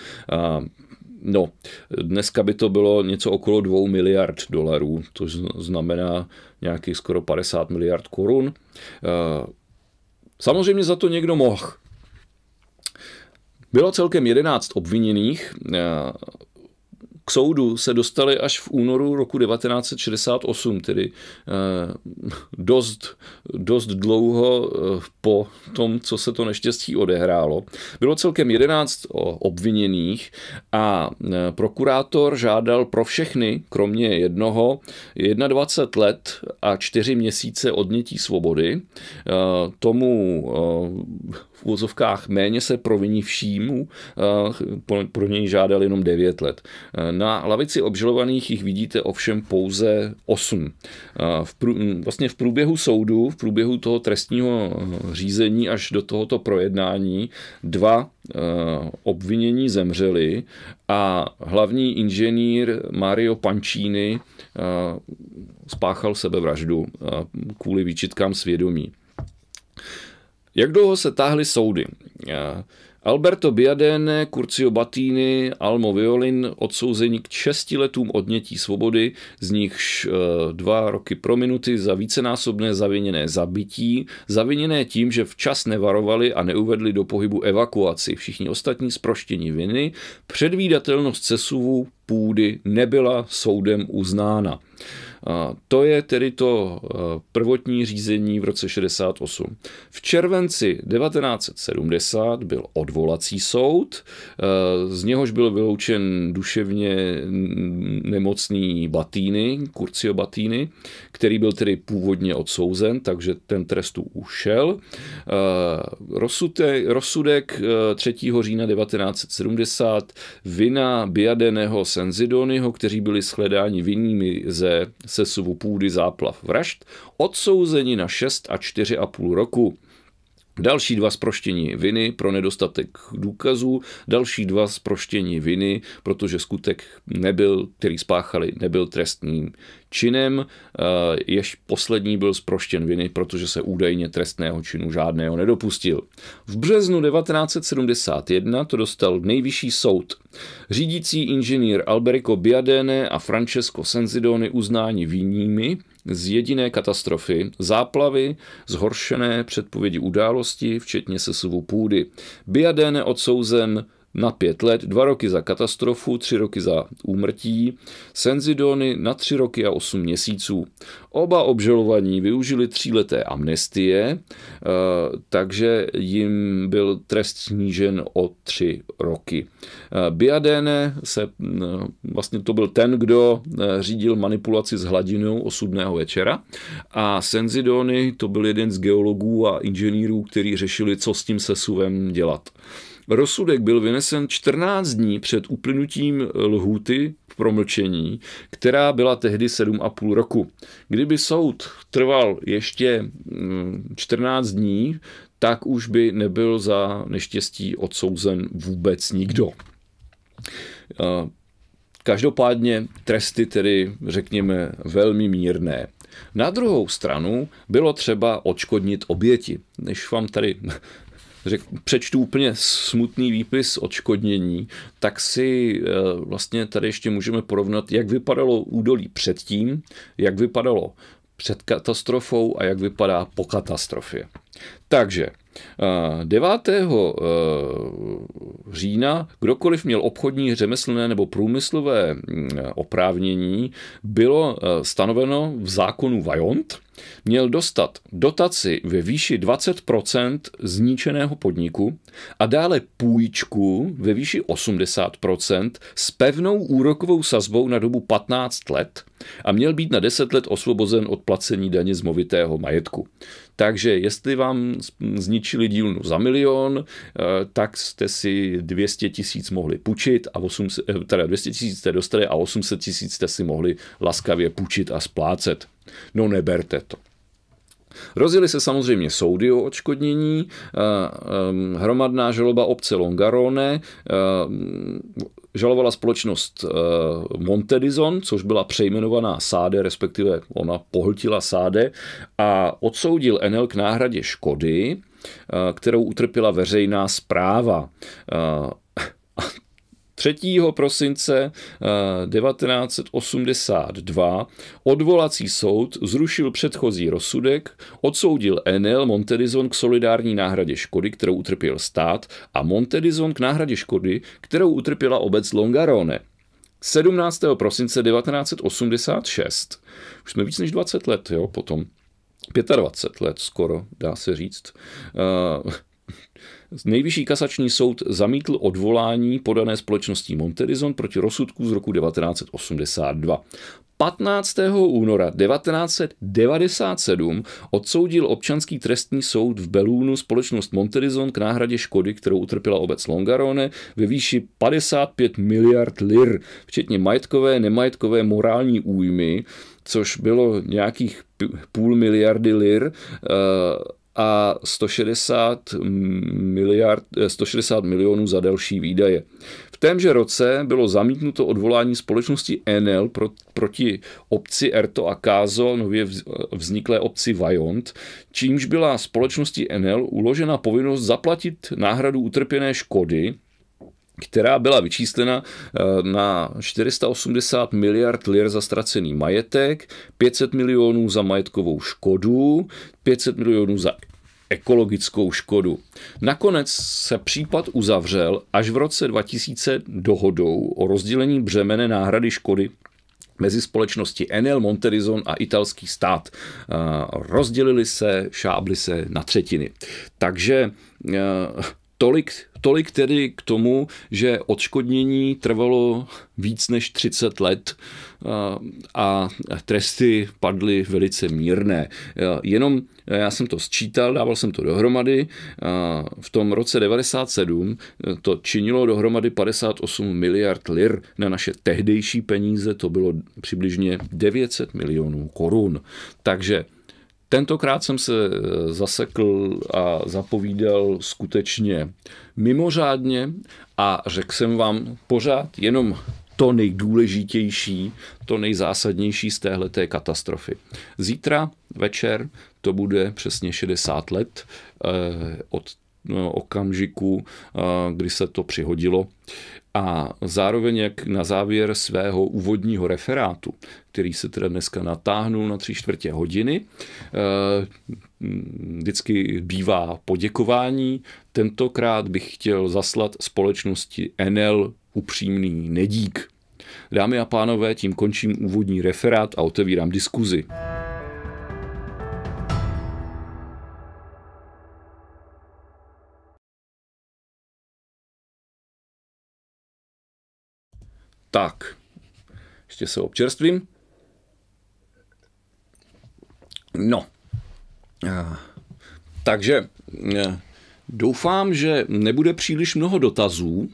No, dneska by to bylo něco okolo 2 miliard dolarů, To znamená nějakých skoro 50 miliard korun. Samozřejmě za to někdo mohl. Bylo celkem 11 obviněných, eh, k soudu se dostali až v únoru roku 1968, tedy eh, dost, dost dlouho eh, po tom, co se to neštěstí odehrálo. Bylo celkem 11 obviněných a prokurátor žádal pro všechny, kromě jednoho, 21 let a 4 měsíce odnětí svobody. Tomu v úvozovkách méně se proviní všímu, eh, pro něj žádal jenom 9 let. Eh, na lavici obžalovaných jich vidíte ovšem pouze 8. Eh, v prů, hm, vlastně v průběhu soudu, v průběhu toho trestního řízení až do tohoto projednání dva obvinění zemřeli a hlavní inženýr Mario Pancini spáchal sebevraždu kvůli výčitkám svědomí. Jak dlouho se táhly soudy? Eh, Alberto Biadene, Curcio Batini, Almo Violin odsouzení k šesti letům odnětí svobody, z nichž eh, dva roky prominuty za vícenásobné zaviněné zabití, zaviněné tím, že včas nevarovali a neuvedli do pohybu evakuaci. Všichni ostatní zproštění viny, předvídatelnost cesuvu půdy nebyla soudem uznána. To je tedy to eh, prvotní řízení v roce 68. V červenci 1970 byl odvolací soud, eh, z něhož byl vyloučen duševně nemocný Batýny, Kurcio Batýny, který byl tedy původně odsouzen, takže ten trestu ušel. Eh, rozsudek 3. října 1970 vina Biadeného Senzidonyho, kteří byli shledáni vinnými ze sesuvu půdy záplav vražd, odsouzeni na 6 a 4,5 roku. Další dva zproštění viny pro nedostatek důkazů, další dva zproštění viny, protože skutek nebyl, který spáchali, nebyl trestním činem, jež poslední byl zproštěn viny, protože se údajně trestného činu žádného nedopustil. V březnu 1971 to dostal nejvyšší soud. Řídící inženýr Alberico Biadene a Francesco Senzidoni uznání vinnými, z jediné katastrofy, záplavy, zhoršené předpovědi události, včetně sesuvu půdy. Biadén odsouzen na pět let, dva roky za katastrofu, tři roky za úmrtí, Senzidony na tři roky a osm měsíců. Oba obžalovaní využili tříleté amnestie, eh, takže jim byl trest snížen o tři roky. Eh, Biadene se, eh, vlastně to byl ten, kdo řídil manipulaci s hladinou osudného večera a Senzidony to byl jeden z geologů a inženýrů, který řešili, co s tím sesuvem dělat. Rozsudek byl vynesen 14 dní před uplynutím lhůty v promlčení, která byla tehdy 7,5 roku. Kdyby soud trval ještě 14 mm, dní, tak už by nebyl za neštěstí odsouzen vůbec nikdo. Každopádně tresty tedy, řekněme, velmi mírné. Na druhou stranu bylo třeba odškodnit oběti. Než vám tady řek, přečtu úplně smutný výpis odškodnění, tak si eh, vlastně tady ještě můžeme porovnat, jak vypadalo údolí předtím, jak vypadalo před katastrofou a jak vypadá po katastrofě. Takže 9. Eh, října kdokoliv měl obchodní, řemeslné nebo průmyslové mm, oprávnění, bylo eh, stanoveno v zákonu Vajont, měl dostat dotaci ve výši 20% zničeného podniku a dále půjčku ve výši 80% s pevnou úrokovou sazbou na dobu 15 let a měl být na 10 let osvobozen od placení daně z movitého majetku. Takže jestli vám zničili dílnu za milion, eh, tak jste si 200 tisíc mohli půjčit, a 800, eh, teda 200 tisíc jste dostali a 800 tisíc jste si mohli laskavě půjčit a splácet. No neberte to. Rozjeli se samozřejmě soudy o odškodnění, eh, eh, hromadná žaloba obce Longarone, eh, žalovala společnost Montedison, což byla přejmenovaná Sáde, respektive ona pohltila Sáde a odsoudil Enel k náhradě škody, kterou utrpěla veřejná zpráva. 3. prosince 1982 eh, odvolací soud zrušil předchozí rozsudek, odsoudil Enel Montedizon k solidární náhradě škody, kterou utrpěl stát, a Montedizon k náhradě škody, kterou utrpěla obec Longarone. 17. prosince 1986, už jsme víc než 20 let jo, potom, 25 let skoro, dá se říct, eh, Nejvyšší kasační soud zamítl odvolání podané společností Monterizon proti rozsudku z roku 1982. 15. února 1997 odsoudil občanský trestní soud v Belúnu společnost Monterizon k náhradě škody, kterou utrpěla obec Longarone ve výši 55 miliard lir, včetně majetkové, nemajetkové, morální újmy, což bylo nějakých půl miliardy lir eh, a 160, miliard, 160 eh, milionů za další výdaje. V témže roce bylo zamítnuto odvolání společnosti Enel pro, proti obci Erto a Kázo, nově vzniklé obci Vajont, čímž byla společnosti Enel uložena povinnost zaplatit náhradu utrpěné škody která byla vyčíslena eh, na 480 miliard lir za ztracený majetek, 500 milionů za majetkovou škodu, 500 milionů za ekologickou škodu. Nakonec se případ uzavřel až v roce 2000 dohodou o rozdělení břemene náhrady škody mezi společnosti Enel, Monterizon a italský stát. Eh, rozdělili se, šábli se na třetiny. Takže eh, Tolik, tolik tedy k tomu, že odškodnění trvalo víc než 30 let eh, a tresty padly velice mírné. Eh, jenom eh, já jsem to sčítal, dával jsem to dohromady. V tom roce 97 to činilo dohromady 58 miliard lir. Na naše tehdejší peníze to bylo přibližně 900 milionů korun. Takže Tentokrát jsem se eh, zasekl a zapovídal skutečně mimořádně a řekl jsem vám pořád jenom to nejdůležitější, to nejzásadnější z téhleté katastrofy. Zítra večer to bude přesně 60 let eh, od No, okamžiku, kdy se to přihodilo. A zároveň jak na závěr svého úvodního referátu, který se teda dneska natáhnul na tři čtvrtě hodiny, vždycky bývá poděkování. Tentokrát bych chtěl zaslat společnosti NL upřímný nedík. Dámy a pánové, tím končím úvodní referát a otevírám diskuzi. Tak, ještě se občerstvím. No, eh, takže eh, doufám, že nebude příliš mnoho dotazů,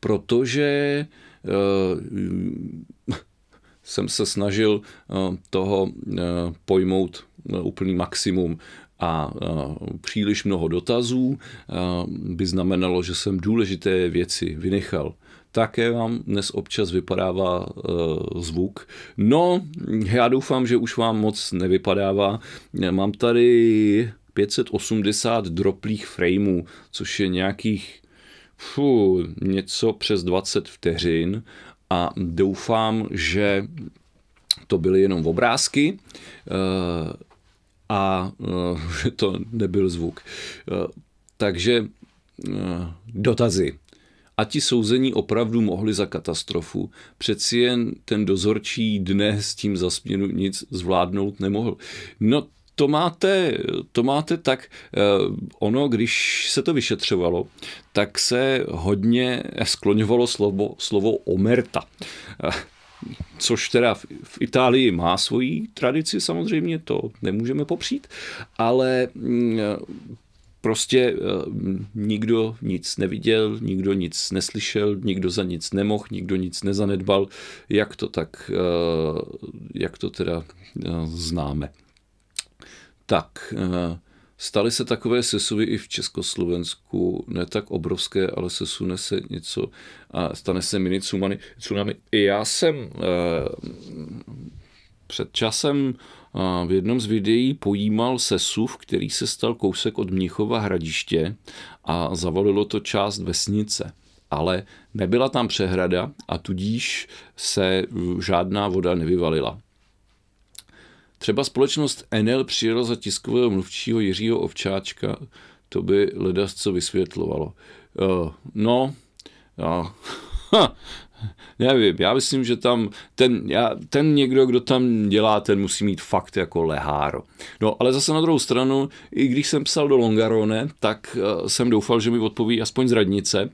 protože eh, jsem se snažil toho pojmout úplný maximum a příliš mnoho dotazů by znamenalo, že jsem důležité věci vynechal také vám dnes občas vypadává e, zvuk. No, já doufám, že už vám moc nevypadává. Mám tady 580 droplých frameů, což je nějakých fů, něco přes 20 vteřin a doufám, že to byly jenom obrázky. E, a eh, že to nebyl zvuk. takže dotazy a ti souzení opravdu mohli za katastrofu, přeci jen ten dozorčí dne s tím zasměnu nic zvládnout nemohl. No to máte, to máte tak, eh, ono, když se to vyšetřovalo, tak se hodně skloňovalo slovo, slovo omerta eh, což teda v, v Itálii má svoji tradici, samozřejmě to nemůžeme popřít, ale mm, prostě eh, nikdo nic neviděl, nikdo nic neslyšel, nikdo za nic nemohl, nikdo nic nezanedbal, jak to tak, eh, jak to teda eh, známe. Tak, staly se takové sesuvy i v Československu, ne tak obrovské, ale sesune se něco a stane se mini tsunami. Já jsem před časem a v jednom z videí pojímal sesuv, který se stal kousek od Mnichova hradiště a zavalilo to část vesnice. Ale nebyla tam přehrada a tudíž se e, žádná voda nevyvalila. Třeba společnost Enel přijela za tiskového mluvčího Jiřího Ovčáčka, to by ledasco vysvětlovalo. E, no, no. Ha, nevím, já myslím, že tam ten, já, ten někdo, kdo tam dělá, ten musí mít fakt jako leháro. No, ale zase na druhou stranu, i když jsem psal do Longarone, tak uh, jsem doufal, že mi odpoví aspoň z radnice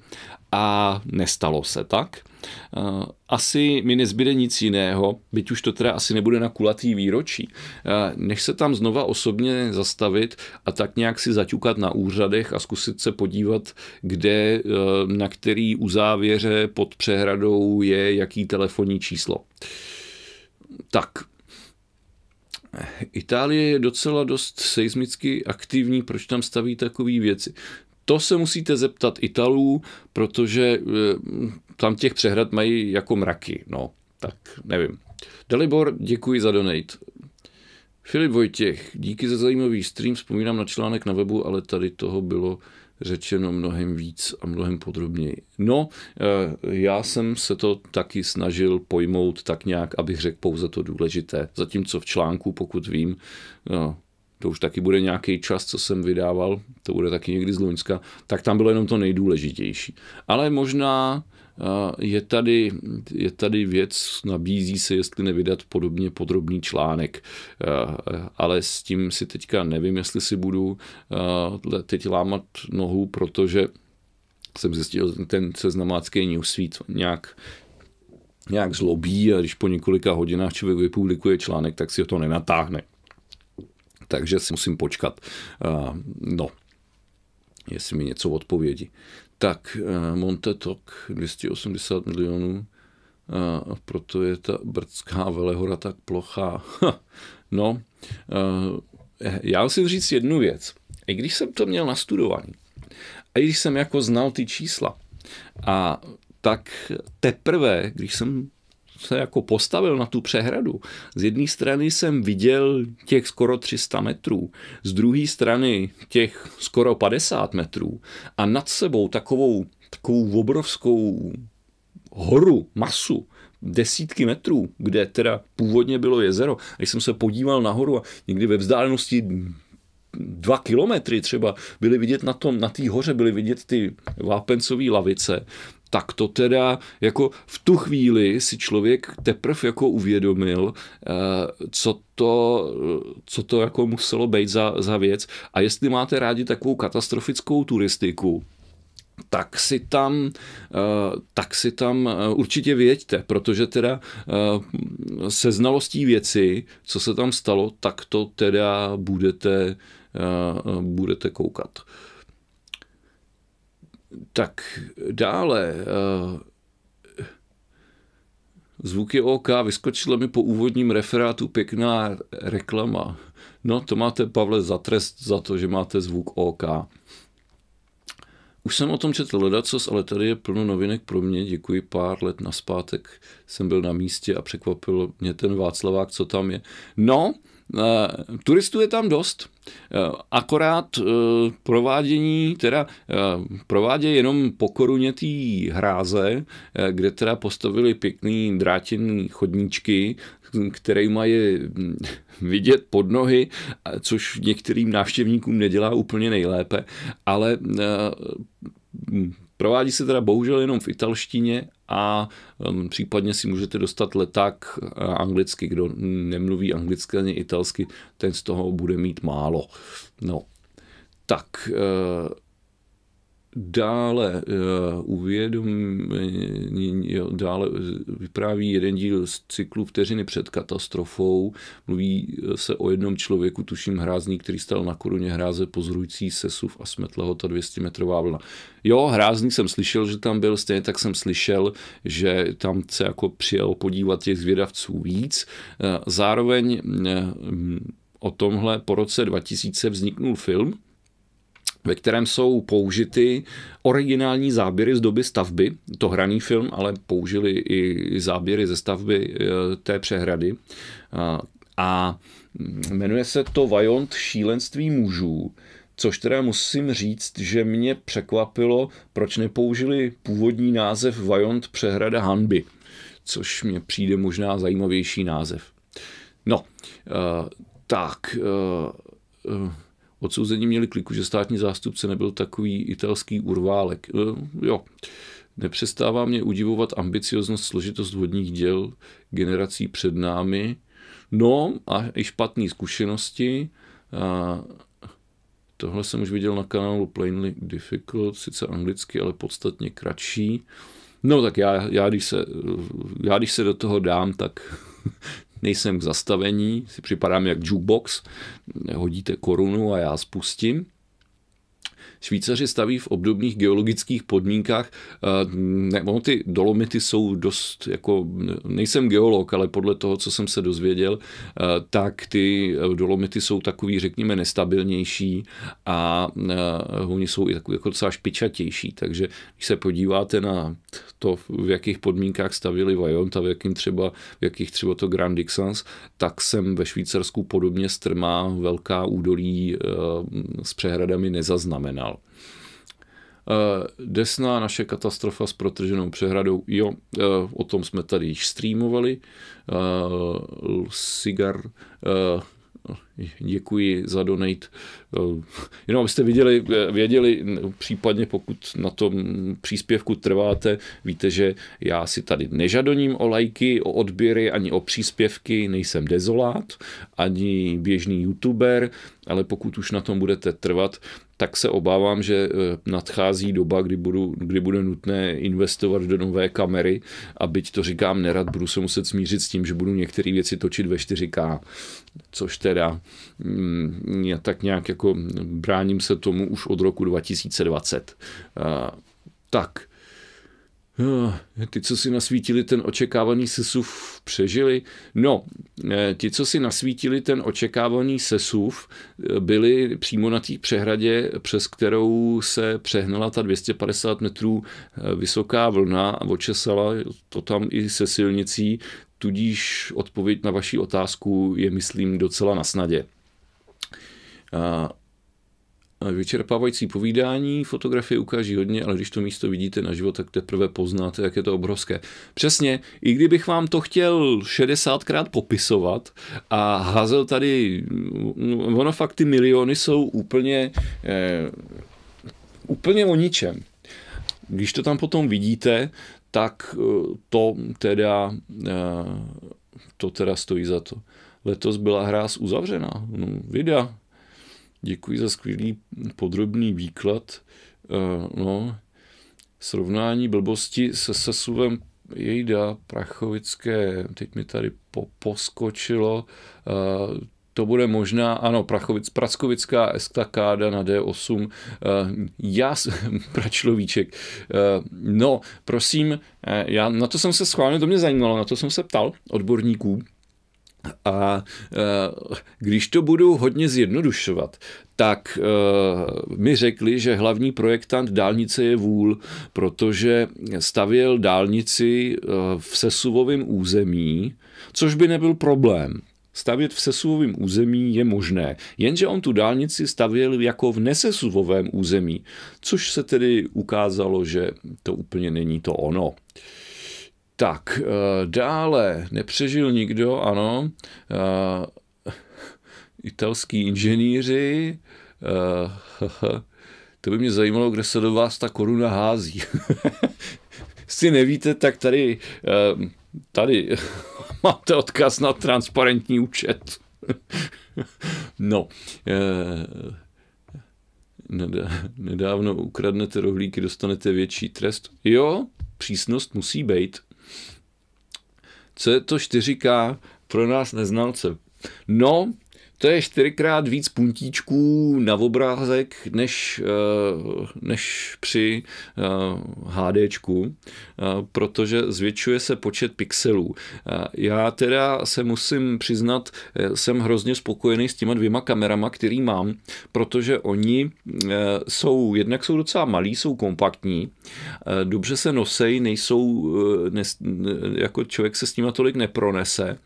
a nestalo se tak. Eh, asi mi nezbyde nic jiného, byť už to teda asi nebude na kulatý výročí, eh, než se tam znova osobně zastavit a tak nějak si zaťukat na úřadech a zkusit se podívat, kde, eh, na který uzávěře pod přehradou je jaký telefonní číslo. Tak, Itálie je docela dost seismicky aktivní, proč tam staví takové věci. To se musíte zeptat Italů, protože eh, tam těch přehrad mají jako mraky. No, tak nevím. Dalibor, děkuji za donate. Filip Vojtěch, díky za zajímavý stream, vzpomínám na článek na webu, ale tady toho bylo řečeno mnohem víc a mnohem podrobněji. No, eh, já jsem se to taky snažil pojmout tak nějak, abych řekl pouze to důležité. Zatímco v článku, pokud vím, no, to už taky bude nějaký čas, co jsem vydával, to bude taky někdy z Loňska, tak tam bylo jenom to nejdůležitější. Ale možná eh, je tady, je tady věc, nabízí se, jestli nevydat podobně podrobný článek, eh, ale s tím si teďka nevím, jestli si budu eh, teď lámat nohu, protože jsem zjistil, ten seznamácký newsfeed nějak nějak zlobí a když po několika hodinách člověk vypublikuje článek, tak si ho to nenatáhne takže si musím počkat. No, jestli mi něco odpovědí. Tak e, Montetok 280 milionů, a proto je ta brdská velehora tak plochá. no, e, já musím říct jednu věc. I když jsem to měl nastudovaný, a i když jsem jako znal ty čísla, a tak teprve, když jsem se jako postavil na tu přehradu, z jedné strany jsem viděl těch skoro 300 metrů, z druhé strany těch skoro 50 metrů a nad sebou takovou, takovou obrovskou horu, masu, desítky metrů, kde teda původně bylo jezero. Když jsem se podíval nahoru a někdy ve vzdálenosti dva kilometry třeba byly vidět na tom, na té hoře byly vidět ty vápencové lavice, tak to teda jako v tu chvíli si člověk teprve jako uvědomil, eh, co to, co to jako muselo být za, za věc. A jestli máte rádi takovou katastrofickou turistiku, tak si tam, eh, tak si tam eh, určitě věďte, protože teda se znalostí věci, co se tam stalo, tak to teda budete, budete koukat tak dále. Eh, zvuky OK, vyskočila mi po úvodním referátu pěkná reklama. No, to máte, Pavle, za trest za to, že máte zvuk OK. Už jsem o tom četl ledacos, ale tady je plno novinek pro mě. Děkuji, pár let naspátek jsem byl na místě a překvapil mě ten Václavák, co tam je. No, Eh, turistů je tam dost, eh, akorát eh, provádění, teda provádějí jenom po koruně té hráze, kde teda postavili pěkný drátěný chodníčky, které mají hm, vidět pod nohy, což některým návštěvníkům nedělá úplně nejlépe, ale hm, provádí se teda bohužel jenom v italštině a um, případně si můžete dostat leták eh, anglicky. Kdo nemluví anglicky ani italsky, ten z toho bude mít málo. No, tak... Uh, Dále uh, eh, uvědomí, dále eh, vypráví jeden díl z cyklu Vteřiny před katastrofou. Mluví eh, se o jednom člověku, tuším hrázní, který stal na koruně hráze pozorující sesuv a smetla ho ta 200-metrová vlna. Jo, hrázní jsem slyšel, že tam byl, stejně tak jsem slyšel, že tam se jako přijel podívat těch zvědavců víc. Uh, zároveň uh, o tomhle po roce 2000 vzniknul film, ve kterém jsou použity originální záběry z doby stavby, to hraný film, ale použili i záběry ze stavby e, té přehrady. A jmenuje se to Vajont šílenství mužů, což teda musím říct, že mě překvapilo, proč nepoužili původní název Vajont přehrada Hanby, což mě přijde možná zajímavější název. No, e, tak... Uh, uh, Odsouzení měli kliku, že státní zástupce nebyl takový italský urválek. Eh, jo, nepřestává mě udivovat ambicioznost, složitost vodních děl generací před námi, no a i špatné zkušenosti. A tohle jsem už viděl na kanálu Plainly Difficult, sice anglicky, ale podstatně kratší. No tak já, já, když, se, já když se do toho dám, tak nejsem k zastavení, si připadám jak jukebox, hodíte korunu a já spustím. Švýcaři staví v obdobných geologických podmínkách. Eh, ne, ono ty dolomity jsou dost, jako, nejsem geolog, ale podle toho, co jsem se dozvěděl, eh, tak ty dolomity jsou takový, řekněme, nestabilnější a eh, oni jsou i takový jako docela špičatější. Takže když se podíváte na to, v jakých podmínkách stavili Vajont a v, jakým třeba, v jakých třeba to Grand Dixons, tak jsem ve Švýcarsku podobně strmá velká údolí eh, s přehradami nezaznamenal. Eh, Desná naše katastrofa s protrženou přehradou, jo, eh, o tom jsme tady již streamovali. Sigar Děkuji za donate. Eh, jenom abyste viděli, eh, věděli, případně pokud na tom příspěvku trváte, víte, že já si tady nežadoním o lajky, o odběry, ani o příspěvky, nejsem dezolát, ani běžný youtuber, ale pokud už na tom budete trvat, tak se obávám, že eh, nadchází doba, kdy, budu, kdy bude nutné investovat do nové kamery a byť to říkám nerad, budu se muset smířit s tím, že budu některé věci točit ve 4K, což teda mm, já tak nějak jako bráním se tomu už od roku 2020. Eh, tak, ty, co si nasvítili ten očekávaný sesuv, přežili? No, eh, ti, co si nasvítili ten očekávaný sesuv, eh, byli přímo na té přehradě, přes kterou se přehnala ta 250 metrů eh, vysoká vlna a očesala to tam i se silnicí, tudíž odpověď na vaši otázku je, myslím, docela na snadě vyčerpávající povídání, fotografie ukáží hodně, ale když to místo vidíte na život, tak teprve poznáte, jak je to obrovské. Přesně, i kdybych vám to chtěl 60krát popisovat a házel tady, ono fakt ty miliony jsou úplně, eh, úplně o ničem. Když to tam potom vidíte, tak eh, to teda, eh, to teda stojí za to. Letos byla hra uzavřená, no, videa, Děkuji za skvělý podrobný výklad. Eh, no, srovnání blbosti se sesuvem jejda prachovické, teď mi tady po, poskočilo, eh, to bude možná, ano, Prachovic, Prackovická estakáda na D8. Eh, já, pračlovíček, no, prosím, já, na to jsem se schválně, to mě zajímalo, na to jsem se ptal odborníků, a e, když to budu hodně zjednodušovat, tak e, mi řekli, že hlavní projektant dálnice je vůl, protože stavěl dálnici e, v sesuvovém území, což by nebyl problém. Stavět v sesuvovém území je možné, jenže on tu dálnici stavěl jako v nesesuvovém území, což se tedy ukázalo, že to úplně není to ono. Tak, eh, dále nepřežil nikdo, ano. Eh, italský inženýři. Eh, to by mě zajímalo, kde se do vás ta koruna hází. Jestli nevíte, tak tady, tady máte odkaz na transparentní účet. No, nedávno ukradnete rohlíky, dostanete větší trest. Jo, přísnost musí být. Co je to 4K pro nás neznalce? No, to je čtyřikrát víc puntíčků na obrázek než, eh, než při HD, eh, eh, protože zvětšuje se počet pixelů. Já teda se musím přiznat, jsem hrozně spokojený s těma dvěma kamerama, který mám, protože oni jsou, jednak jsou docela malí, jsou kompaktní, dobře se nosejí, nejsou, ne, jako člověk se s nimi tolik nepronese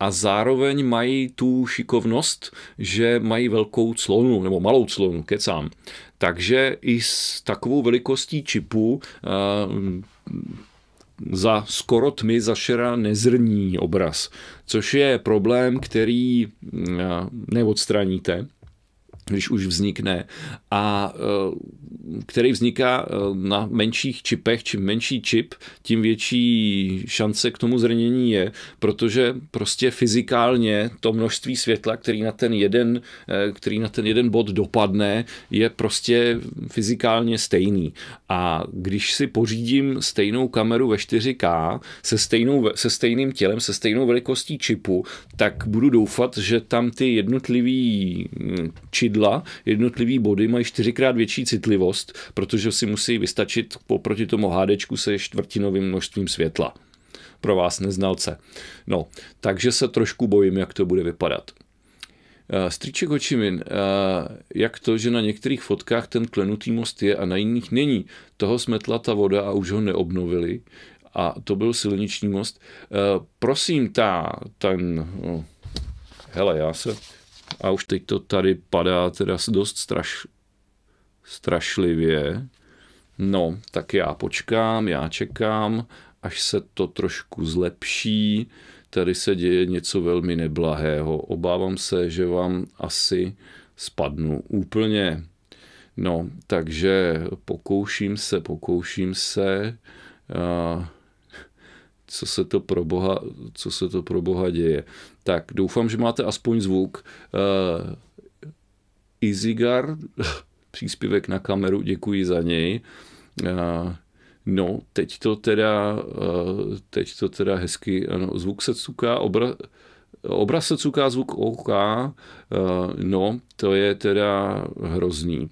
a zároveň mají tu šikovnost, radost, že mají velkou clonu, nebo malou clonu, kecám. Takže i s takovou velikostí čipu eh, za skoro tmy zašera nezrní obraz, což je problém, který eh, neodstraníte když už vznikne, a eh, který vzniká eh, na menších čipech. Čím menší čip, tím větší šance k tomu zranění je, protože prostě fyzikálně to množství světla, který na ten jeden, eh, který na ten jeden bod dopadne, je prostě fyzikálně stejný. A když si pořídím stejnou kameru ve 4K se, stejnou, se stejným tělem, se stejnou velikostí čipu, tak budu doufat, že tam ty jednotlivý hm, čidla jídla, jednotlivý body mají čtyřikrát větší citlivost, protože si musí vystačit oproti tomu hádečku se čtvrtinovým množstvím světla. Pro vás neznalce. No, takže se trošku bojím, jak to bude vypadat. Eh, strýček Očimin, eh, jak to, že na některých fotkách ten klenutý most je a na jiných není. Toho smetla ta voda a už ho neobnovili. A to byl silniční most. Eh, prosím, ta, ten... No, hele, já se a už teď to tady padá teda dost straš, strašlivě. No, tak já počkám, já čekám, až se to trošku zlepší. Tady se děje něco velmi neblahého. Obávám se, že vám asi spadnu úplně. No, takže pokouším se, pokouším se. Uh, co se to pro boha, co se to pro boha děje. Tak doufám, že máte aspoň zvuk. Uh, Izigar, příspěvek na kameru, děkuji za něj. Uh, no, teď to teda, uh, teď to teda hezky, ano, zvuk se cuká, obraz, Obraz se cuká zvuk OK, eh, no, to je teda hrozný.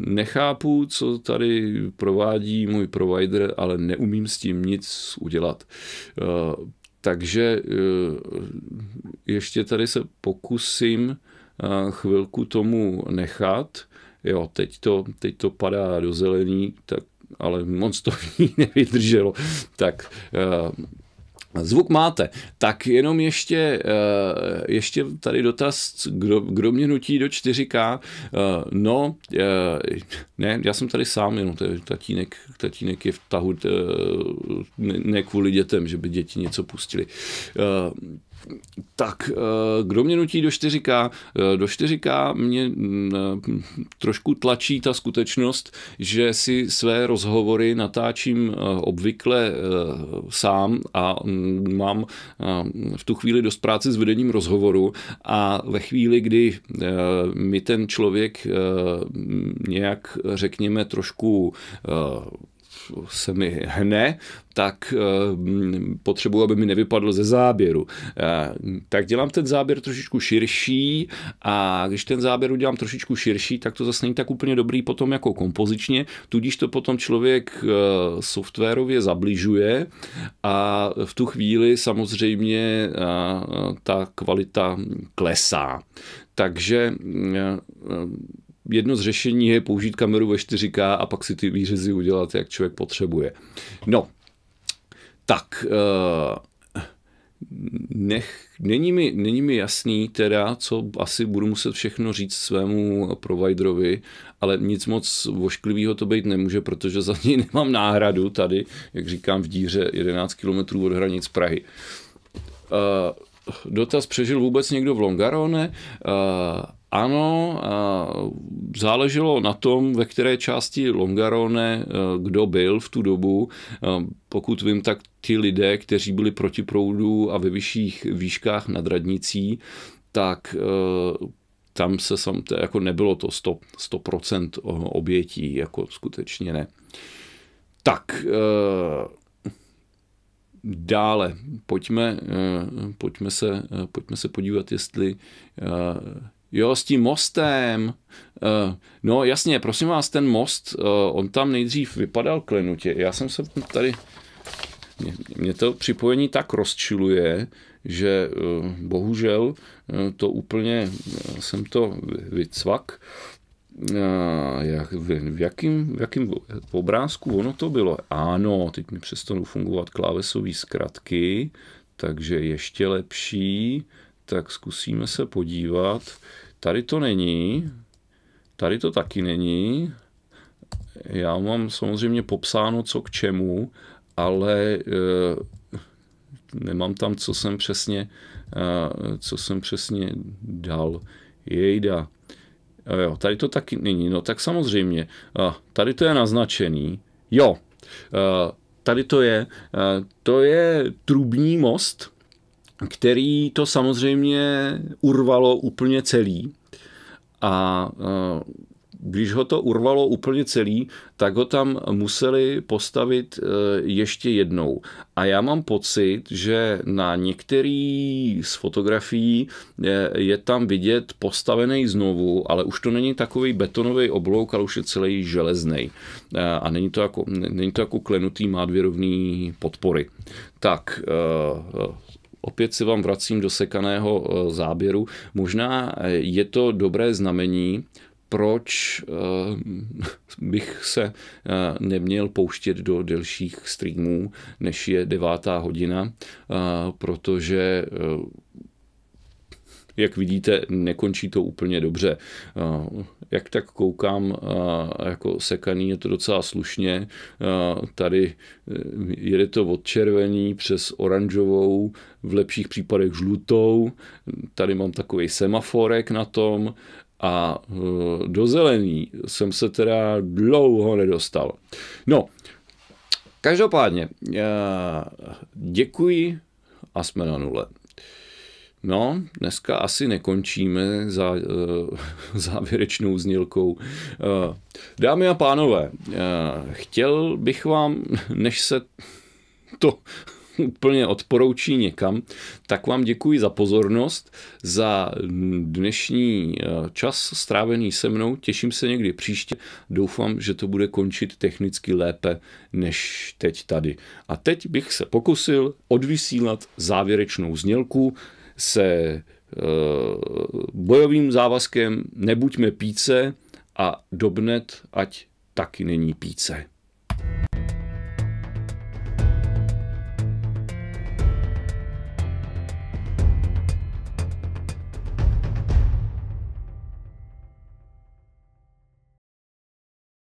Nechápu, co tady provádí můj provider, ale neumím s tím nic udělat. Eh, takže eh, ještě tady se pokusím chvilku tomu nechat. Jo, teď to, teď to padá do zelený, tak, ale moc to nevydrželo. Tak Zvuk máte. Tak jenom ještě, eh, ještě tady dotaz, kdo, kdo mě nutí do 4K. Eh, no, eh, ne, já jsem tady sám, jenom tatínek, tatínek je v tahu, ne kvůli dětem, že by děti něco pustili tak eh, kdo mě nutí do 4K? Eh, do 4K mě mm, eh, trošku tlačí ta skutečnost, že si své rozhovory natáčím obvykle sám a mm, mám v tu chvíli dost práce s vedením rozhovoru a ve chvíli, kdy mi ten člověk nějak, řekněme, trošku se mi hne, tak eh, potřebuji, aby mi nevypadl ze záběru. Eh, tak dělám ten záběr trošičku širší a když ten záběr udělám trošičku širší, tak to zase není tak úplně dobrý potom jako kompozičně, tudíž to potom člověk eh, softwarově zabližuje a v tu chvíli samozřejmě ta kvalita klesá. Takže jedno z řešení je použít kameru ve 4K a pak si ty výřezy udělat, jak člověk potřebuje. No, tak, eh, nech, není, mi, není mi jasný teda, co asi budu muset všechno říct svému providerovi, ale nic moc vošklivého to být nemůže, protože za něj nemám náhradu tady, jak říkám, v díře 11 km od hranic Prahy. Uh, dotaz přežil vůbec někdo v Longarone? Uh, ano, záleželo na tom, ve které části Longarone e, kdo byl v tu dobu. E, pokud vím, tak ti lidé, kteří byli proti proudu a ve vyšších výškách nad radnicí, tak e, tam se sam, jako nebylo to 100%, 100 obětí, jako skutečně ne. Tak, dále, pojďme, pojďme, se, pojďme se podívat, jestli Jo, s tím mostem. Eh, no jasně, prosím vás, ten most, eh, on tam nejdřív vypadal klenutě. Já jsem se tady... Mě to připojení tak rozčiluje, že eh, bohužel to úplně, jsem to vycvak, jak, v, jakým, v jakým obrázku ono to bylo. Ano, teď mi přestanou fungovat klávesové zkratky, takže ještě lepší tak zkusíme se podívat. Tady to není, tady to taky není. Já mám samozřejmě popsáno, co k čemu, ale e, nemám tam, co jsem přesně, e, co jsem přesně dal. Jejda. Jo, tady to taky není. No tak samozřejmě. E, tady to je naznačený. Jo, E, tady to je. E, to je trubní most který to samozřejmě urvalo úplně celý. A e, když ho to urvalo úplně celý, tak ho tam museli postavit e, ještě jednou. A já mám pocit, že na některý z fotografií je, je tam vidět postavený znovu, ale už to není takový betonový oblouk, ale už je celý železný. E, a není to jako, není to jako klenutý, má dvě rovné podpory. Tak, opět si vám vracím do sekaného eh, záběru. Možná eh, je to dobré znamení, proč eh, bych se neměl pouštět do delších streamů, než je devátá hodina, protože jak vidíte, nekončí to úplně dobře. Jak tak koukám, jako sekaný je to docela slušně. Tady e, jede to od červený přes oranžovou, v lepších případech žlutou. Tady mám takový semaforek na tom a e, do zelený jsem se teda dlouho nedostal. No, každopádně e, děkuji a jsme na nule. No, dneska asi nekončíme za uh, závěrečnou znělkou. Uh, dámy a pánové, uh, chtěl bych vám, než se to úplně odporoučí někam, tak vám děkuji za pozornost, za dnešní čas strávený se mnou. Těším se někdy příště. Doufám, že to bude končit technicky lépe než teď tady. A teď bych se pokusil odvysílat závěrečnou znělku se eh, bojovým závazkem nebuďme píce a dobnet, ať taky není píce.